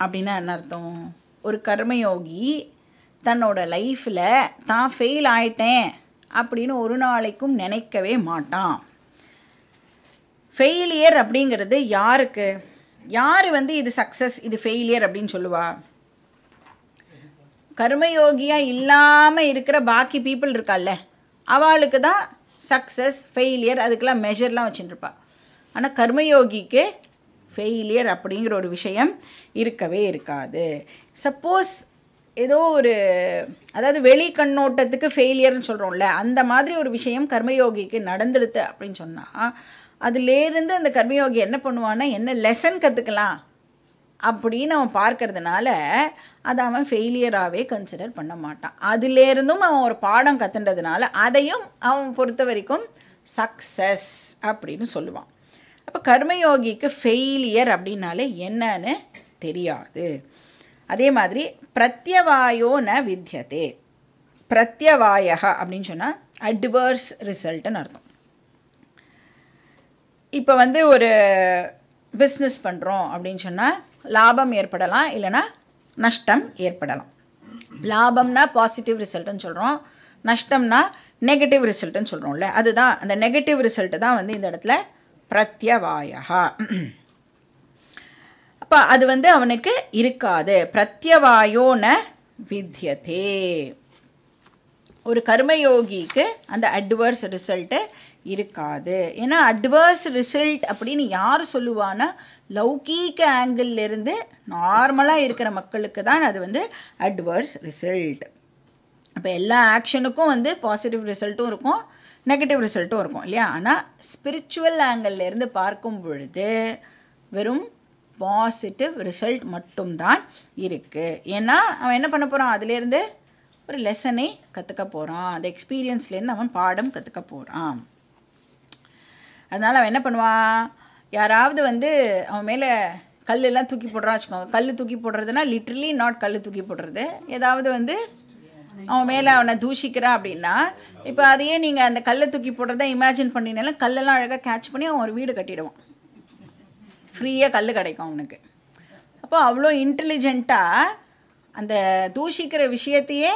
அப்படின்னா என்ன அர்த்தம் ஒரு கர்மயோகி தன்னோட லைஃப்பில் தான் ஃபெயில் ஆயிட்டேன் அப்படின்னு ஒரு நாளைக்கும் நினைக்கவே மாட்டான் ஃபெயிலியர் அப்படிங்கிறது யாருக்கு யார் வந்து இது சக்ஸஸ் இது ஃபெயிலியர் அப்படின்னு சொல்லுவா கர்மயோகியாக இல்லாமல் இருக்கிற பாக்கி பீப்புள் இருக்கால்ல அவளுக்கு தான் சக்ஸஸ் ஃபெயிலியர் அதுக்கெல்லாம் மெஷர்லாம் வச்சுட்டுருப்பாள் ஆனால் கர்மயோகிக்கு ஃபெயிலியர் அப்படிங்கிற ஒரு விஷயம் இருக்கவே இருக்காது சப்போஸ் ஏதோ ஒரு அதாவது வெளி கண்ணோட்டத்துக்கு ஃபெயிலியர்னு சொல்கிறோம்ல அந்த மாதிரி ஒரு விஷயம் கர்மயோகிக்கு நடந்துடுது அப்படின்னு சொன்னால் அதுலேருந்து அந்த கர்மயோகி என்ன பண்ணுவான்னா என்ன லெசன் கற்றுக்கலாம் அப்படின்னு அவன் பார்க்கறதுனால அதை அவன் ஃபெயிலியராகவே கன்சிடர் பண்ண மாட்டான் அதுலேருந்தும் அவன் ஒரு பாடம் கற்றுன்றதுனால அதையும் அவன் பொறுத்த வரைக்கும் சக்ஸஸ் அப்படின்னு சொல்லுவான் அப்போ கர்மயோகிக்கு ஃபெயிலியர் அப்படின்னாலே என்னன்னு தெரியாது அதே மாதிரி பிரத்யவாயோ ந வித்தியதே பிரத்யவாயக அப்படின்னு சொன்னால் அட்வர்ஸ் ரிசல்ட்டுன்னு அர்த்தம் இப்போ வந்து ஒரு பிஸ்னஸ் பண்ணுறோம் அப்படின்னு சொன்னால் லாபம் ஏற்படலாம் இல்லைனா நஷ்டம் ஏற்படலாம் லாபம்னா பாசிட்டிவ் ரிசல்ட்டுன்னு சொல்கிறோம் நஷ்டம்னா நெகட்டிவ் ரிசல்ட்டுன்னு சொல்கிறோம்ல அதுதான் அந்த நெகட்டிவ் ரிசல்ட்டு தான் வந்து இந்த இடத்துல பிரத்யவாயா அப்போ அது வந்து அவனுக்கு இருக்காது பிரத்யவாயோன வித்தியதே ஒரு கர்மயோகிக்கு அந்த அட்வர்ஸ் ரிசல்ட்டு இருக்காது ஏன்னா அட்வர்ஸ் ரிசல்ட் அப்படின்னு யார் சொல்லுவான்னா லௌகீக ஆங்கிள்லேருந்து நார்மலாக இருக்கிற மக்களுக்கு தான் அது வந்து அட்வர்ஸ் ரிசல்ட் அப்போ எல்லா ஆக்ஷனுக்கும் வந்து பாசிட்டிவ் ரிசல்ட்டும் இருக்கும் நெகட்டிவ் ரிசல்ட்டும் இருக்கும் இல்லையா ஆனால் ஸ்பிரிச்சுவல் ஆங்கிள்லேருந்து பார்க்கும் பொழுது வெறும் பாசிட்டிவ் ரிசல்ட் மட்டும்தான் இருக்குது ஏன்னா அவன் என்ன பண்ண போகிறான் அதுலேருந்து ஒரு லெசனை கற்றுக்க போகிறான் அந்த எக்ஸ்பீரியன்ஸ்லேருந்து அவன் பாடம் கற்றுக்க போகிறான் அதனால் அவன் என்ன பண்ணுவான் யாராவது வந்து அவன் மேலே கல்லெல்லாம் தூக்கி போடுறான் வச்சுக்கோங்க கல் தூக்கி போடுறதுனா லிட்ரலி நாட் கல் தூக்கி போடுறது ஏதாவது வந்து அவன் மேலே அவனை தூஷிக்கிறான் அப்படின்னா இப்போ அதையே நீங்கள் அந்த கல்லை தூக்கி போடுறத இமேஜின் பண்ணினாலும் கல்லெல்லாம் அழகாக கேட்ச் பண்ணி அவன் ஒரு வீடு கட்டிடுவான் ஃப்ரீயாக கல் கிடைக்கும் அவனுக்கு அப்போ அவ்வளோ இன்டெலிஜெண்ட்டாக அந்த தூஷிக்கிற விஷயத்தையே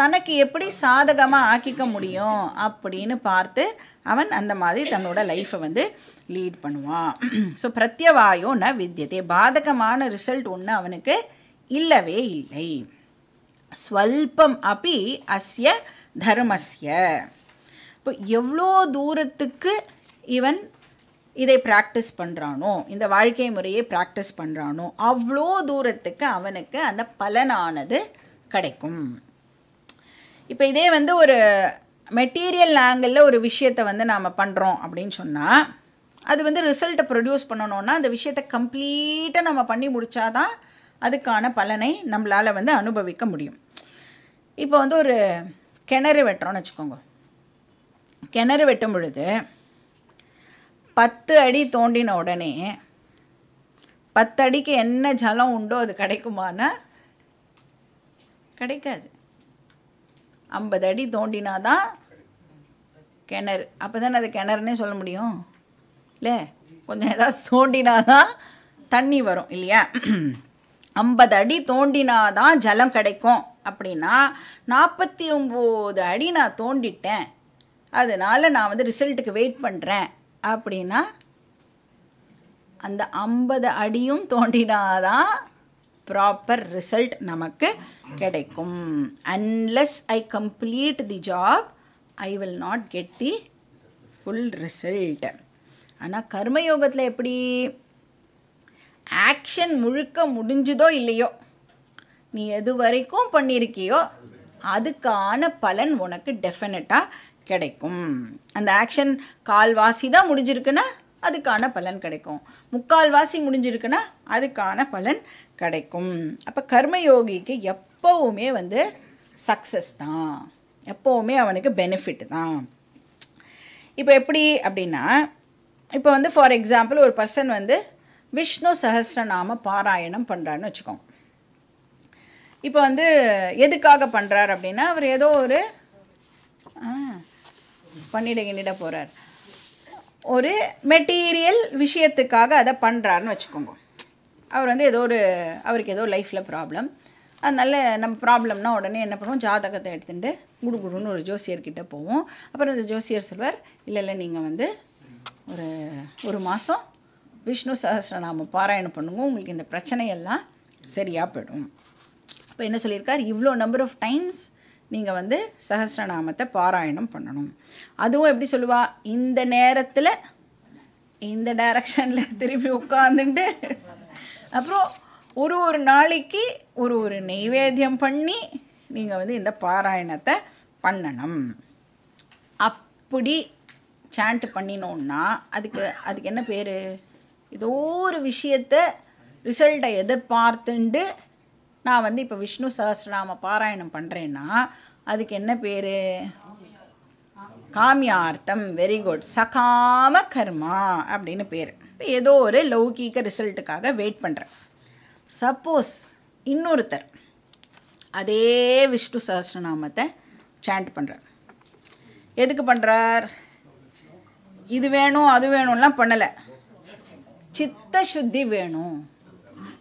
தனக்கு எப்படி சாதகமாக ஆக்கிக்க முடியும் அப்படின்னு பார்த்து அவன் அந்த மாதிரி தன்னோட லைஃப்பை வந்து லீட் பண்ணுவான் ஸோ பிரத்யவாயோ ந வித்தியதே பாதகமான ரிசல்ட் ஒன்று அவனுக்கு இல்லவே இல்லை ஸ்வல்பம் அப்படி அஸ்ய தர்மஸ்ய இப்போ எவ்வளோ தூரத்துக்கு இவன் இதை ப்ராக்டிஸ் பண்ணுறானோ இந்த வாழ்க்கை முறையை ப்ராக்டிஸ் பண்ணுறானோ அவ்வளோ தூரத்துக்கு அவனுக்கு அந்த பலனானது கிடைக்கும் இப்போ இதே வந்து ஒரு மெட்டீரியல் ஆங்கிளில் ஒரு விஷயத்தை வந்து நாம் பண்ணுறோம் அப்படின்னு சொன்னால் அது வந்து ரிசல்ட்டை ப்ரொடியூஸ் பண்ணணுன்னா அந்த விஷயத்தை கம்ப்ளீட்டாக நம்ம பண்ணி முடித்தாதான் அதுக்கான பலனை நம்மளால் வந்து அனுபவிக்க முடியும் இப்போ வந்து ஒரு கிணறு வெட்டுறோம்னு வச்சுக்கோங்க கிணறு வெட்டும் பொழுது பத்து அடி தோண்டின உடனே பத்து அடிக்கு என்ன ஜலம் உண்டோ அது கிடைக்குமானா கிடைக்காது ஐம்பது அடி தோண்டினா தான் கிணறு அப்போ தானே அது கிணறுனே சொல்ல முடியும் இல்லை கொஞ்சம் ஏதாவது தோண்டினா தான் தண்ணி வரும் இல்லையா ஐம்பது அடி தோண்டினாதான் ஜலம் கிடைக்கும் அப்படின்னா நாற்பத்தி ஒம்பது அடி நான் தோண்டிட்டேன் அதனால் நான் வந்து ரிசல்ட்டுக்கு வெயிட் பண்ணுறேன் அப்படின்னா அந்த ஐம்பது அடியும் தோண்டினாதான் ப்ராப்பர் ரிசல்ட் நமக்கு கிடைக்கும் unless I complete the job I will not get the full result ஆனால் கர்மயோகத்தில் எப்படி ஆக்ஷன் முழுக்க முடிஞ்சுதோ இல்லையோ நீ எது வரைக்கும் பண்ணியிருக்கியோ அதுக்கான பலன் உனக்கு டெஃபினட்டாக கிடைக்கும் அந்த ஆக்ஷன் கால்வாசி தான் முடிஞ்சிருக்குன்னா அதுக்கான பலன் கிடைக்கும் முக்கால்வாசி முடிஞ்சிருக்குன்னா அதுக்கான பலன் கிடைக்கும் அப்போ கர்மயோகிக்கு எப்போவுமே வந்து சக்ஸஸ் தான் எப்போவுமே அவனுக்கு பெனிஃபிட் தான் இப்போ எப்படி அப்படின்னா இப்போ வந்து ஃபார் எக்ஸாம்பிள் ஒரு பர்சன் வந்து விஷ்ணு சஹசிரநாம பாராயணம் பண்ணுறாருன்னு வச்சுக்கோங்க இப்போ வந்து எதுக்காக பண்ணுறார் அப்படின்னா அவர் ஏதோ ஒரு பண்ணிட கிண்டிட போகிறார் ஒரு மெட்டீரியல் விஷயத்துக்காக அதை பண்ணுறாருன்னு வச்சுக்கோங்க அவர் வந்து ஏதோ ஒரு அவருக்கு ஏதோ லைஃப்பில் ப்ராப்ளம் அதனால் நம்ம ப்ராப்ளம்னா உடனே என்ன பண்ணுவோம் ஜாதகத்தை எடுத்துகிட்டு குடுகுடுன்னு ஒரு ஜோசியர்கிட்ட போவோம் அப்புறம் அந்த ஜோசியர் சொல்வார் இல்லை இல்லை நீங்கள் வந்து ஒரு ஒரு மாதம் விஷ்ணு சஹசிரநாமம் பாராயணம் பண்ணுங்க உங்களுக்கு இந்த பிரச்சனையெல்லாம் சரியாக போயிடும் இப்போ என்ன சொல்லியிருக்கார் இவ்வளோ நம்பர் ஆஃப் டைம்ஸ் நீங்கள் வந்து சகசிரநாமத்தை பாராயணம் பண்ணணும் அதுவும் எப்படி சொல்லுவா இந்த நேரத்தில் இந்த டைரக்ஷனில் திரும்பி உட்காந்துட்டு அப்புறம் ஒரு ஒரு நாளைக்கு ஒரு ஒரு நெய்வேத்தியம் பண்ணி நீங்கள் வந்து இந்த பாராயணத்தை பண்ணணும் அப்படி சாண்ட் பண்ணினோன்னா அதுக்கு அதுக்கு என்ன பேர் ஏதோ ஒரு விஷயத்தை ரிசல்ட்டை எதிர்பார்த்துண்டு நான் வந்து இப்போ விஷ்ணு சகசிரநாம பாராயணம் பண்ணுறேன்னா அதுக்கு என்ன பேர் காமியார்த்தம் வெரி குட் சகாம கர்மா அப்படின்னு பேர் இப்போ ஏதோ ஒரு லௌகீக ரிசல்ட்டுக்காக வெயிட் பண்ணுறேன் சப்போஸ் இன்னொருத்தர் அதே விஷ்ணு சகசிரநாமத்தை சாண்ட் பண்ணுறார் எதுக்கு பண்ணுறார் இது வேணும் அது வேணும்லாம் பண்ணலை சித்த சுத்தி வேணும்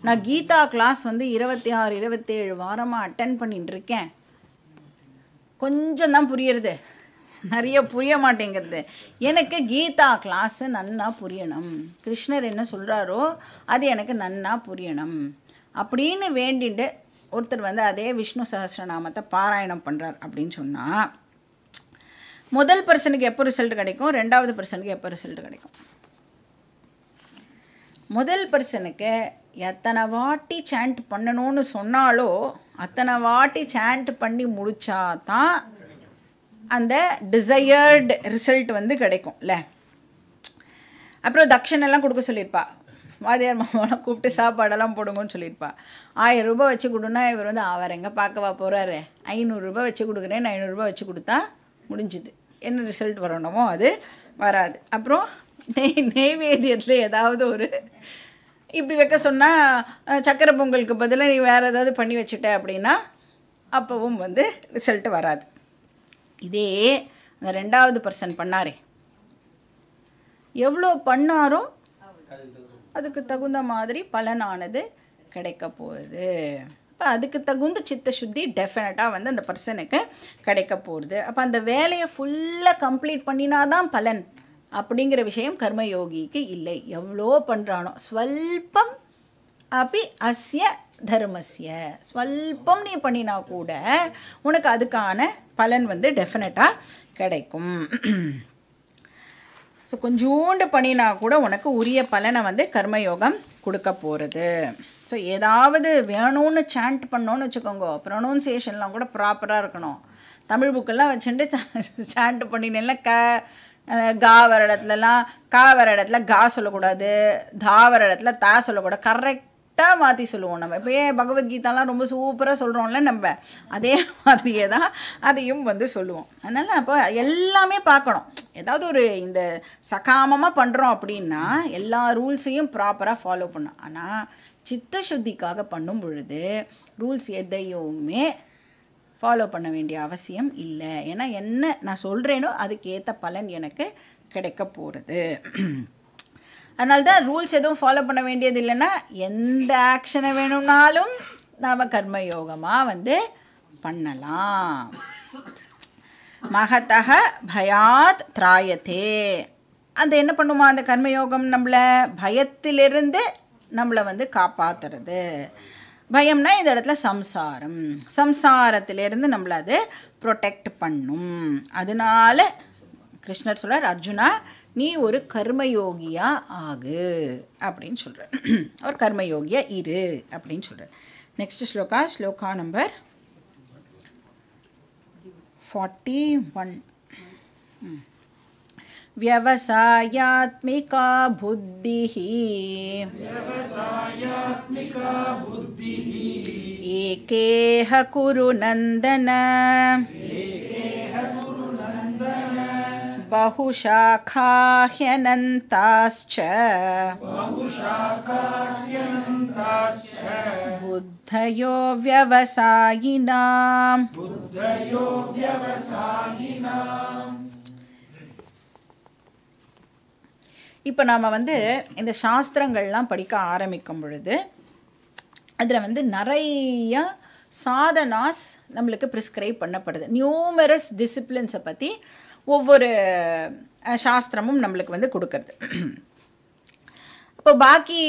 நான் கீதா கிளாஸ் வந்து இருபத்தி ஆறு இருபத்தேழு வாரமாக அட்டன் பண்ணிட்டு இருக்கேன் கொஞ்சம் தான் புரியுறது நிறைய புரிய மாட்டேங்கிறது எனக்கு கீதா கிளாஸு நன்னா புரியணும் கிருஷ்ணர் என்ன சொல்கிறாரோ அது எனக்கு நன்னா புரியணும் அப்படின்னு வேண்டிட்டு ஒருத்தர் வந்து அதே விஷ்ணு சகசிரநாமத்தை பாராயணம் பண்ணுறார் அப்படின்னு சொன்னால் முதல் பர்சனுக்கு எப்போ ரிசல்ட் கிடைக்கும் ரெண்டாவது பர்சனுக்கு எப்போ ரிசல்ட் கிடைக்கும் முதல் பர்சனுக்கு எத்தனை வாட்டி சாண்ட் பண்ணணும்னு சொன்னாலோ அத்தனை வாட்டி சாண்ட் பண்ணி முடித்தா தான் அந்த டிசையர்டு ரிசல்ட் வந்து கிடைக்கும்ல அப்புறம் தட்சணெல்லாம் கொடுக்க சொல்லியிருப்பா வாதியார் மாமாவெல்லாம் கூப்பிட்டு சாப்பாடெல்லாம் போடுங்கன்னு சொல்லியிருப்பா ஆயிரம் ரூபாய் வச்சு கொடுன்னா இவர் வந்து அவர் எங்கே பார்க்கவா போகிறாரு ஐநூறுரூபா வச்சு கொடுக்குறேன்னு ஐநூறுரூபா வச்சு கொடுத்தா முடிஞ்சுது என்ன ரிசல்ட் வரணுமோ அது வராது அப்புறம் நெய் நெய்வேத்தியத்தில் ஏதாவது ஒரு இப்படி வைக்க சொன்னால் சக்கரை பொங்கலுக்கு பதிலாக நீ வேறு ஏதாவது பண்ணி வச்சுட்ட அப்படின்னா அப்போவும் வந்து ரிசல்ட்டு வராது இதே அந்த ரெண்டாவது பர்சன் பண்ணாரே எவ்வளோ பண்ணாரோ அதுக்கு தகுந்த மாதிரி பலனானது கிடைக்க போகுது அப்போ அதுக்கு தகுந்த சித்த சுத்தி டெஃபினட்டாக வந்து அந்த பர்சனுக்கு கிடைக்க போகிறது அப்போ அந்த வேலையை ஃபுல்லாக கம்ப்ளீட் பண்ணினா தான் பலன் அப்படிங்கிற விஷயம் கர்மயோகிக்கு இல்லை எவ்வளோ பண்ணுறானோ ஸ்வல்பம் அப்படி அஸ்ய தர்மஸ்ய ஸ்வல்பம் நீ பண்ணினா கூட உனக்கு அதுக்கான பலன் வந்து டெஃபினட்டாக கிடைக்கும் ஸோ கொஞ்சோண்டு பண்ணினா கூட உனக்கு உரிய பலனை வந்து கர்மயோகம் கொடுக்க போகிறது ஸோ ஏதாவது வேணும்னு சாண்ட் பண்ணோன்னு வச்சுக்கோங்க ப்ரொனவுன்சியேஷன்லாம் கூட ப்ராப்பராக இருக்கணும் தமிழ் புக்கெல்லாம் வச்சுட்டு சாண்ட் பண்ணினேன்ல க கா வர இடத்துலலாம் கா வர இடத்துல கா சொல்லக்கூடாது தா வர இடத்துல தா சொல்லக்கூடாது கரெக்டாக மாற்றி சொல்லுவோம் நம்ம இப்போ ஏன் பகவத்கீதாலாம் ரொம்ப சூப்பராக சொல்கிறோம்ல நம்ம அதே மாதிரியே தான் அதையும் வந்து சொல்லுவோம் அதனால் அப்போ எல்லாமே பார்க்கணும் ஏதாவது ஒரு இந்த சகாமமாக பண்ணுறோம் அப்படின்னா எல்லா ரூல்ஸையும் ப்ராப்பராக ஃபாலோ பண்ணும் ஆனால் சித்த சுத்திக்காக பண்ணும் பொழுது ரூல்ஸ் எதையுமே ஃபாலோ பண்ண வேண்டிய அவசியம் இல்லை ஏன்னா என்ன நான் சொல்கிறேனோ அதுக்கேற்ற பலன் எனக்கு கிடைக்க போகிறது அதனால்தான் தான் ரூல்ஸ் எதுவும் ஃபாலோ பண்ண வேண்டியது இல்லைன்னா எந்த ஆக்ஷனை வேணும்னாலும் நாம் கர்மயோகமாக வந்து பண்ணலாம் மகத்தக பயாத் திராயத்தே அந்த என்ன பண்ணுமா அந்த கர்மயோகம் நம்மளை பயத்திலிருந்து நம்மளை வந்து காப்பாற்றுறது பயம்னா இந்த இடத்துல சம்சாரம் சம்சாரத்திலேருந்து நம்மளை அது ப்ரொடெக்ட் பண்ணும் அதனால கிருஷ்ணர் சொல்கிறார் அர்ஜுனா நீ ஒரு கர்மயோகியாக ஆகு அப்படின்னு சொல்கிற ஒரு கர்மயோகியாக இரு அப்படின்னு சொல்கிறார் நெக்ஸ்ட் ஸ்லோகா ஸ்லோகா நம்பர் ஃபார்ட்டி ஒன் ம் व्यवसायात्मिका बुद्धिः एकेह कुरुनन्दन बहुशाखा ह्यनन्ताश्च बुद्धयो व्यवसायिना இப்போ நாம் வந்து இந்த சாஸ்திரங்கள்லாம் படிக்க ஆரம்பிக்கும் பொழுது அதில் வந்து நிறையா சாதனாஸ் நம்மளுக்கு ப்ரிஸ்கிரைப் பண்ணப்படுது நியூமரஸ் டிசிப்ளின்ஸை பற்றி ஒவ்வொரு சாஸ்திரமும் நம்மளுக்கு வந்து கொடுக்கறது இப்போ பாக்கி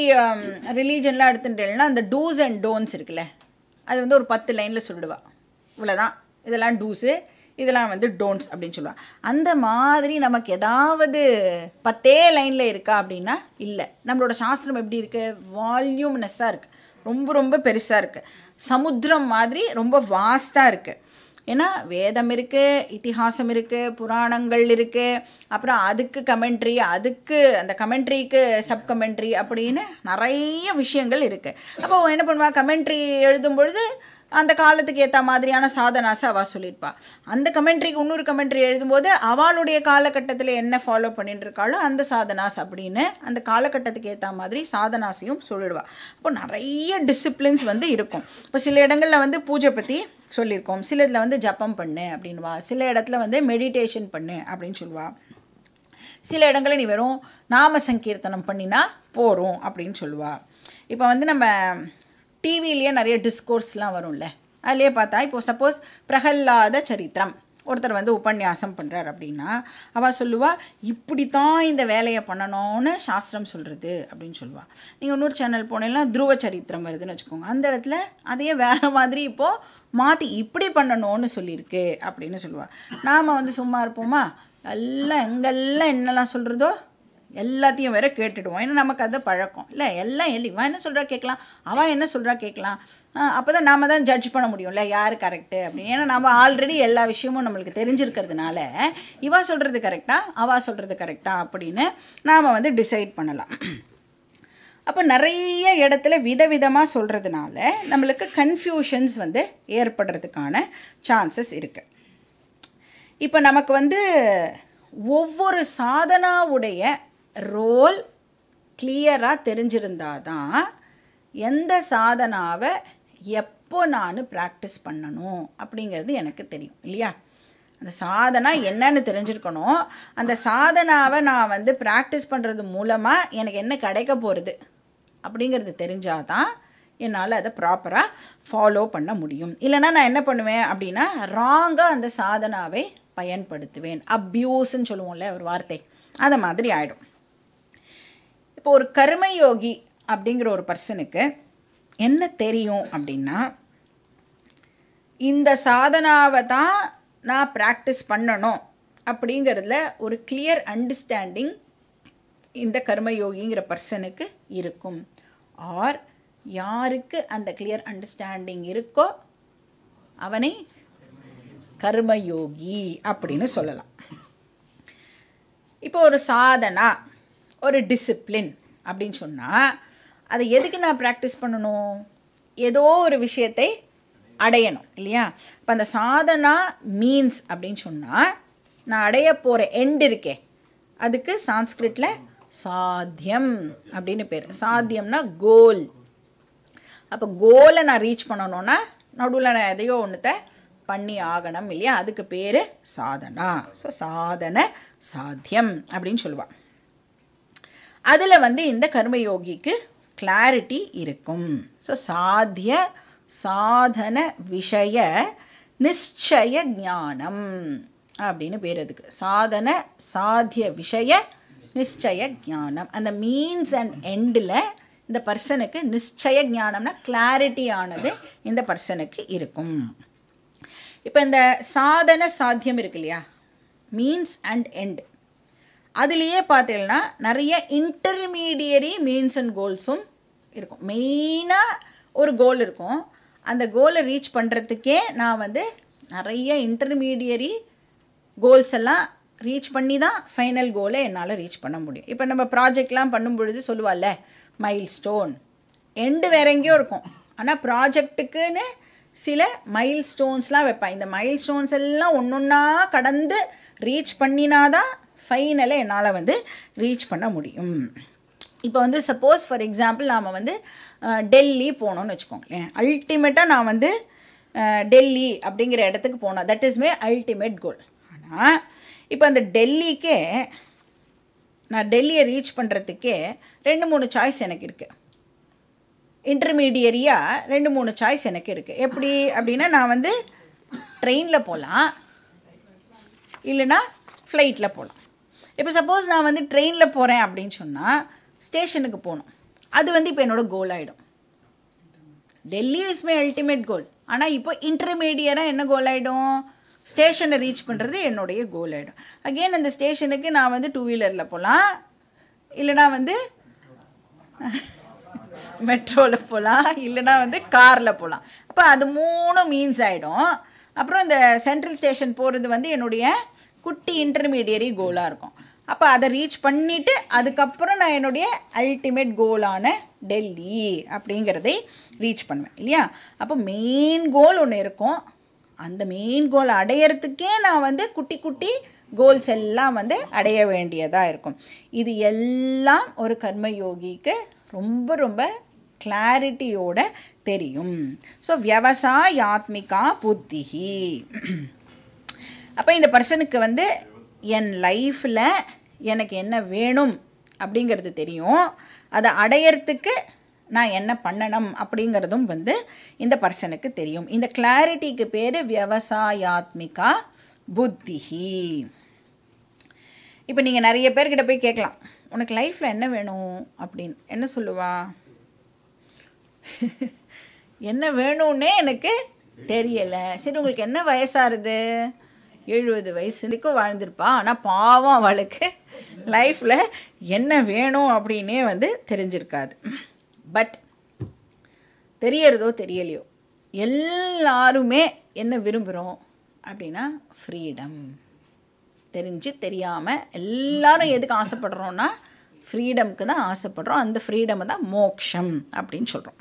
ரிலீஜன்லாம் எடுத்துட்டேன்னா அந்த டூஸ் அண்ட் டோன்ஸ் இருக்குல்ல அது வந்து ஒரு பத்து லைனில் சொல்லிடுவா இவ்வளோதான் இதெல்லாம் டூஸு இதெல்லாம் வந்து டோன்ட்ஸ் அப்படின்னு சொல்லுவாங்க அந்த மாதிரி நமக்கு ஏதாவது பத்தே லைனில் இருக்கா அப்படின்னா இல்லை நம்மளோட சாஸ்திரம் எப்படி இருக்குது வால்யூம்னஸ்ஸாக இருக்குது ரொம்ப ரொம்ப பெருசாக இருக்குது சமுத்திரம் மாதிரி ரொம்ப வாஸ்ட்டாக இருக்குது ஏன்னா வேதம் இருக்குது இத்திஹாசம் இருக்குது புராணங்கள் இருக்குது அப்புறம் அதுக்கு கமெண்ட்ரி அதுக்கு அந்த கமெண்ட்ரிக்கு சப் கமெண்ட்ரி அப்படின்னு நிறைய விஷயங்கள் இருக்குது அப்போ என்ன பண்ணுவாள் கமெண்ட்ரி எழுதும் பொழுது அந்த காலத்துக்கு ஏற்ற மாதிரியான சாதனாசை அவள் சொல்லியிருப்பாள் அந்த கமெண்ட்ரிக்கு இன்னொரு கமெண்ட்ரி எழுதும்போது அவளுடைய காலகட்டத்தில் என்ன ஃபாலோ பண்ணிட்டு இருக்காளோ அந்த சாதனாஸ் அப்படின்னு அந்த காலகட்டத்துக்கு ஏற்ற மாதிரி சாதனாசையும் சொல்லிடுவாள் அப்போ நிறைய டிசிப்ளின்ஸ் வந்து இருக்கும் இப்போ சில இடங்களில் வந்து பூஜை பற்றி சொல்லியிருக்கோம் சில இதில் வந்து ஜப்பம் பண்ணு அப்படின்வா சில இடத்துல வந்து மெடிடேஷன் பண்ணு அப்படின்னு சொல்லுவாள் சில இடங்களில் நீ வெறும் நாம சங்கீர்த்தனம் பண்ணினா போகிறோம் அப்படின்னு சொல்லுவாள் இப்போ வந்து நம்ம டிவிலேயே நிறைய டிஸ்கோர்ஸ்லாம் வரும்ல அதிலே பார்த்தா இப்போது சப்போஸ் பிரகல்லாத சரித்திரம் ஒருத்தர் வந்து உபன்யாசம் பண்ணுறார் அப்படின்னா அவள் சொல்லுவாள் இப்படி தான் இந்த வேலையை பண்ணணும்னு சாஸ்திரம் சொல்கிறது அப்படின்னு சொல்லுவாள் நீங்கள் இன்னொரு சேனல் போனீங்கன்னா துருவ சரித்திரம் வருதுன்னு வச்சுக்கோங்க அந்த இடத்துல அதையே வேறு மாதிரி இப்போது மாற்றி இப்படி பண்ணணும்னு சொல்லியிருக்கு அப்படின்னு சொல்லுவாள் நாம் வந்து சும்மா இருப்போமா எல்லாம் எங்கெல்லாம் என்னெல்லாம் சொல்கிறதோ எல்லாத்தையும் வேற கேட்டுடுவோம் ஏன்னா நமக்கு அது பழக்கம் இல்லை எல்லாம் எல்லி இவன் என்ன சொல்கிறா கேட்கலாம் அவன் என்ன சொல்கிறா கேட்கலாம் அப்போ தான் நாம் தான் ஜட்ஜ் பண்ண முடியும்ல யார் கரெக்டு அப்படின்னு ஏன்னா நம்ம ஆல்ரெடி எல்லா விஷயமும் நம்மளுக்கு தெரிஞ்சிருக்கிறதுனால இவா சொல்கிறது கரெக்டாக அவா சொல்கிறது கரெக்டாக அப்படின்னு நாம் வந்து டிசைட் பண்ணலாம் அப்போ நிறைய இடத்துல விதவிதமாக சொல்கிறதுனால நம்மளுக்கு கன்ஃபியூஷன்ஸ் வந்து ஏற்படுறதுக்கான சான்சஸ் இருக்குது இப்போ நமக்கு வந்து ஒவ்வொரு சாதனாவுடைய ரோல் கிளியராக தெரிஞ்சிருந்தாதான் தான் எந்த சாதனாவை எப்போ நான் ப்ராக்டிஸ் பண்ணணும் அப்படிங்கிறது எனக்கு தெரியும் இல்லையா அந்த சாதனா என்னன்னு தெரிஞ்சிருக்கணும் அந்த சாதனாவை நான் வந்து ப்ராக்டிஸ் பண்ணுறது மூலமாக எனக்கு என்ன கிடைக்க போகிறது அப்படிங்கிறது தெரிஞ்சால் தான் என்னால் அதை ப்ராப்பராக ஃபாலோ பண்ண முடியும் இல்லைனா நான் என்ன பண்ணுவேன் அப்படின்னா ராங்காக அந்த சாதனாவை பயன்படுத்துவேன் அப்யூஸ்ன்னு சொல்லுவோம்ல ஒரு வார்த்தை அந்த மாதிரி ஆகிடும் இப்போ ஒரு கர்மயோகி அப்படிங்கிற ஒரு பர்சனுக்கு என்ன தெரியும் அப்படின்னா இந்த சாதனாவை தான் நான் ப்ராக்டிஸ் பண்ணணும் அப்படிங்கிறதுல ஒரு கிளியர் அண்டர்ஸ்டாண்டிங் இந்த கர்மயோகிங்கிற பர்சனுக்கு இருக்கும் ஆர் யாருக்கு அந்த கிளியர் அண்டர்ஸ்டாண்டிங் இருக்கோ அவனை கர்மயோகி அப்படின்னு சொல்லலாம் இப்போ ஒரு சாதனா ஒரு டிசிப்ளின் அப்படின்னு சொன்னால் அதை எதுக்கு நான் ப்ராக்டிஸ் பண்ணணும் ஏதோ ஒரு விஷயத்தை அடையணும் இல்லையா இப்போ அந்த சாதனா மீன்ஸ் அப்படின்னு சொன்னால் நான் அடைய போகிற எண்ட் இருக்கே அதுக்கு சான்ஸ்கிரிட்டில் சாத்தியம் அப்படின்னு பேர் சாத்தியம்னா கோல் அப்போ கோலை நான் ரீச் பண்ணணும்னா நடுவில் நான் எதையோ ஒன்றுத்த பண்ணி ஆகணும் இல்லையா அதுக்கு பேர் சாதனா ஸோ சாதனை சாத்தியம் அப்படின்னு சொல்லுவாள் அதில் வந்து இந்த கர்மயோகிக்கு கிளாரிட்டி இருக்கும் ஸோ சாத்திய சாதன விஷய நிச்சய ஞானம் அப்படின்னு பேர் அதுக்கு சாதன சாத்திய விஷய நிச்சய ஞானம் அந்த மீன்ஸ் அண்ட் எண்டில் இந்த பர்சனுக்கு நிச்சய ஜானம்னா கிளாரிட்டி ஆனது இந்த பர்சனுக்கு இருக்கும் இப்போ இந்த சாதன சாத்தியம் இருக்கு இல்லையா மீன்ஸ் அண்ட் எண்ட் அதுலேயே பார்த்தீங்கன்னா நிறைய இன்டர்மீடியரி மீன்ஸ் அண்ட் கோல்ஸும் இருக்கும் மெயினாக ஒரு கோல் இருக்கும் அந்த கோலை ரீச் பண்ணுறதுக்கே நான் வந்து நிறைய இன்டர்மீடியரி கோல்ஸ் எல்லாம் ரீச் பண்ணி தான் ஃபைனல் கோலை என்னால் ரீச் பண்ண முடியும் இப்போ நம்ம ப்ராஜெக்ட்லாம் பண்ணும் பொழுது சொல்லுவாள்ல மைல் ஸ்டோன் எண்டு வேற எங்கேயோ இருக்கும் ஆனால் ப்ராஜெக்ட்டுக்குன்னு சில மைல் ஸ்டோன்ஸ்லாம் வைப்பேன் இந்த மைல் ஸ்டோன்ஸ் எல்லாம் ஒன்று ஒன்றா கடந்து ரீச் பண்ணினா தான் ஃபைனலாக என்னால் வந்து ரீச் பண்ண முடியும் இப்போ வந்து சப்போஸ் ஃபார் எக்ஸாம்பிள் நாம் வந்து டெல்லி போகணும்னு வச்சுக்கோங்களேன் அல்டிமேட்டாக நான் வந்து டெல்லி அப்படிங்கிற இடத்துக்கு போனோம் that is my ultimate goal ஆனால் இப்போ அந்த டெல்லிக்கே நான் டெல்லியை ரீச் பண்ணுறதுக்கே ரெண்டு மூணு சாய்ஸ் எனக்கு இருக்குது இன்டர்மீடியரியாக ரெண்டு மூணு சாய்ஸ் எனக்கு இருக்குது எப்படி அப்படின்னா நான் வந்து ட்ரெயினில் போகலாம் இல்லைன்னா ஃப்ளைட்டில் போகலாம் இப்போ சப்போஸ் நான் வந்து ட்ரெயினில் போகிறேன் அப்படின்னு சொன்னால் ஸ்டேஷனுக்கு போகணும் அது வந்து இப்போ என்னோடய கோல் ஆகிடும் Delhi is my ultimate goal ஆனால் இப்போ இன்டர்மீடியராக என்ன கோல் ஆகிடும் ஸ்டேஷனை ரீச் பண்ணுறது என்னுடைய கோல் ஆகிடும் அகெயின் அந்த ஸ்டேஷனுக்கு நான் வந்து டூ வீலரில் போகலாம் இல்லைனா வந்து மெட்ரோவில் போகலாம் இல்லைனா வந்து காரில் போகலாம் அப்போ அது மூணு மீன்ஸ் ஆகிடும் அப்புறம் இந்த சென்ட்ரல் ஸ்டேஷன் போகிறது வந்து என்னுடைய குட்டி இன்டர்மீடியரி கோலாக இருக்கும் அப்போ அதை ரீச் பண்ணிவிட்டு அதுக்கப்புறம் நான் என்னுடைய அல்டிமேட் கோலான டெல்லி அப்படிங்கிறதை ரீச் பண்ணுவேன் இல்லையா அப்போ மெயின் கோல் ஒன்று இருக்கும் அந்த மெயின் கோல் அடையிறதுக்கே நான் வந்து குட்டி குட்டி கோல்ஸ் எல்லாம் வந்து அடைய வேண்டியதாக இருக்கும் இது எல்லாம் ஒரு கர்மயோகிக்கு ரொம்ப ரொம்ப கிளாரிட்டியோட தெரியும் ஸோ வியவசாயாத்மிகா புத்திகி அப்போ இந்த பர்சனுக்கு வந்து என் லைஃப்பில் எனக்கு என்ன வேணும் அப்படிங்கிறது தெரியும் அதை அடையறதுக்கு நான் என்ன பண்ணணும் அப்படிங்கிறதும் வந்து இந்த பர்சனுக்கு தெரியும் இந்த கிளாரிட்டிக்கு பேர் விவசாயாத்மிகா புத்திஹி இப்போ நீங்கள் நிறைய பேர்கிட்ட போய் கேட்கலாம் உனக்கு லைஃப்பில் என்ன வேணும் அப்படின்னு என்ன சொல்லுவா என்ன வேணும்னே எனக்கு தெரியலை சரி உங்களுக்கு என்ன வயசாகுது எழுபது வயசு வரைக்கும் வாழ்ந்திருப்பா ஆனால் பாவம் அவளுக்கு லைஃப்பில் என்ன வேணும் அப்படின்னே வந்து தெரிஞ்சிருக்காது பட் தெரியறதோ தெரியலையோ எல்லாருமே என்ன விரும்புகிறோம் அப்படின்னா ஃப்ரீடம் தெரிஞ்சு தெரியாமல் எல்லாரும் எதுக்கு ஆசைப்படுறோன்னா ஃப்ரீடம்க்கு தான் ஆசைப்படுறோம் அந்த ஃப்ரீடம் தான் மோக்ஷம் அப்படின்னு சொல்கிறோம்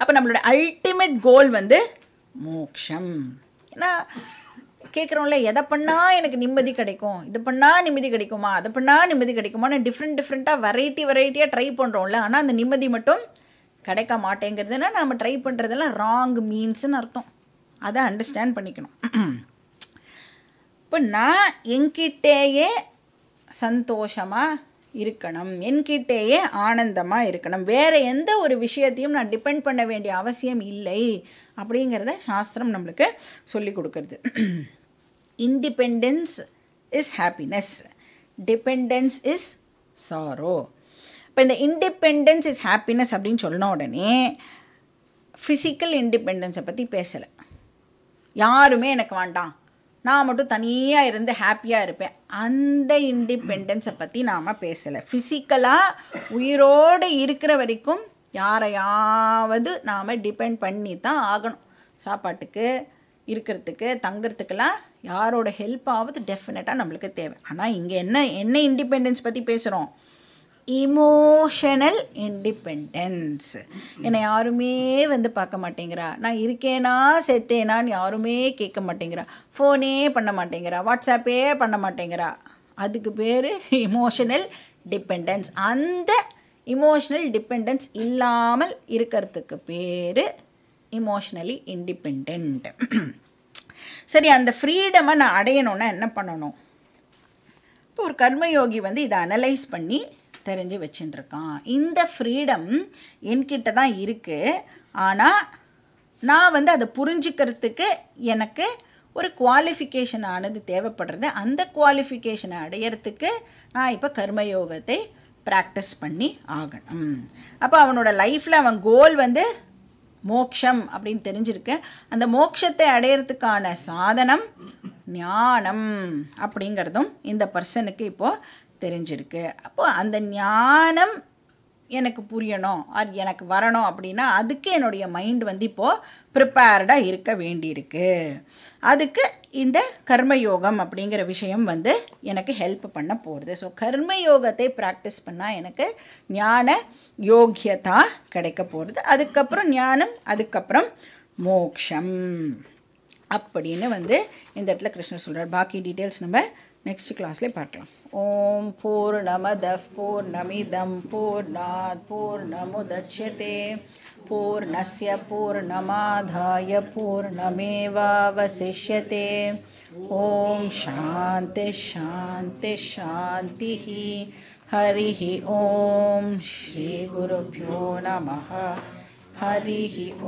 அப்போ நம்மளோட அல்டிமேட் கோல் வந்து மோக்ஷம் ஏன்னா கேட்குறோம்ல எதை பண்ணால் எனக்கு நிம்மதி கிடைக்கும் இது பண்ணால் நிம்மதி கிடைக்குமா அதை பண்ணால் நிம்மதி கிடைக்குமான்னு டிஃப்ரெண்ட் டிஃப்ரெண்ட்டாக வெரைட்டி வெரைட்டியாக ட்ரை பண்ணுறோம்ல ஆனால் அந்த நிம்மதி மட்டும் கிடைக்க மாட்டேங்கிறதுனா நம்ம ட்ரை பண்ணுறதெல்லாம் ராங் மீன்ஸ்னு அர்த்தம் அதை அண்டர்ஸ்டாண்ட் பண்ணிக்கணும் இப்போ நான் என்கிட்டேயே சந்தோஷமாக இருக்கணும் என்கிட்டேயே ஆனந்தமாக இருக்கணும் வேறு எந்த ஒரு விஷயத்தையும் நான் டிபெண்ட் பண்ண வேண்டிய அவசியம் இல்லை அப்படிங்கிறத சாஸ்திரம் நம்மளுக்கு சொல்லி கொடுக்குறது independence is happiness dependence is sorrow இப்போ இந்த இன்டிபெண்டன்ஸ் இஸ் ஹாப்பினஸ் அப்படின்னு சொன்ன உடனே ஃபிசிக்கல் இன்டிபெண்டன்ஸை பற்றி பேசலை யாருமே எனக்கு வேண்டாம் நான் மட்டும் தனியாக இருந்து ஹாப்பியாக இருப்பேன் அந்த இண்டிபெண்டன்ஸை பற்றி நாம் பேசலை ஃபிசிக்கலாக உயிரோடு இருக்கிற வரைக்கும் யாரையாவது நாம் டிபெண்ட் பண்ணி தான் ஆகணும் சாப்பாட்டுக்கு இருக்கிறதுக்கு தங்கிறதுக்கெல்லாம் யாரோட ஹெல்ப்பாவது டெஃபினட்டாக நம்மளுக்கு தேவை ஆனால் இங்கே என்ன என்ன இண்டிபெண்டன்ஸ் பற்றி பேசுகிறோம் இமோஷனல் இண்டிபெண்டன்ஸ் என்னை யாருமே வந்து பார்க்க மாட்டேங்கிறா நான் இருக்கேனா செத்தேனான்னு யாருமே கேட்க மாட்டேங்கிறா ஃபோனே பண்ண மாட்டேங்கிறா வாட்ஸ்அப்பே பண்ண மாட்டேங்கிறா அதுக்கு பேர் இமோஷனல் டிபெண்டன்ஸ் அந்த இமோஷனல் டிபெண்டன்ஸ் இல்லாமல் இருக்கிறதுக்கு பேர் இமோஷ்னலி இண்டிபெண்ட் சரி அந்த ஃப்ரீடமை நான் அடையணும்னா என்ன பண்ணணும் இப்போ ஒரு கர்மயோகி வந்து இதை அனலைஸ் பண்ணி தெரிஞ்சு வச்சுட்டுருக்கான் இந்த ஃப்ரீடம் என்கிட்ட தான் இருக்குது ஆனால் நான் வந்து அதை புரிஞ்சுக்கிறதுக்கு எனக்கு ஒரு குவாலிஃபிகேஷன் ஆனது தேவைப்படுறது அந்த குவாலிஃபிகேஷனை அடையிறதுக்கு நான் இப்போ கர்மயோகத்தை ப்ராக்டிஸ் பண்ணி ஆகணும் அப்போ அவனோட லைஃப்பில் அவன் கோல் வந்து மோக்ஷம் அப்படின்னு தெரிஞ்சிருக்கு அந்த மோக்ஷத்தை அடையிறதுக்கான சாதனம் ஞானம் அப்படிங்கிறதும் இந்த பர்சனுக்கு இப்போது தெரிஞ்சிருக்கு அப்போது அந்த ஞானம் எனக்கு புரியணும் அது எனக்கு வரணும் அப்படின்னா அதுக்கு என்னுடைய மைண்ட் வந்து இப்போது ப்ரிப்பேர்டாக இருக்க வேண்டியிருக்கு அதுக்கு இந்த கர்மயோகம் அப்படிங்கிற விஷயம் வந்து எனக்கு ஹெல்ப் பண்ண போகிறது ஸோ கர்மயோகத்தை ப்ராக்டிஸ் பண்ணால் எனக்கு ஞான யோக்கியதா கிடைக்க போகிறது அதுக்கப்புறம் ஞானம் அதுக்கப்புறம் மோக்ஷம் அப்படின்னு வந்து இந்த இடத்துல கிருஷ்ணர் சொல்கிறார் பாக்கி டீட்டெயில்ஸ் நம்ம நெக்ஸ்ட் கிளாஸ்லேயே பார்க்கலாம் ॐ पूर्णमदः पूर्णमिदं पूर्णात् पूर्णमुदक्ष्यते पूर्णस्य पूर्णमाधाय पूर्णमेवावशिष्यते ॐ शान्तिः हरिः ॐ श्रीगुरुभ्यो नमः हरिः ॐ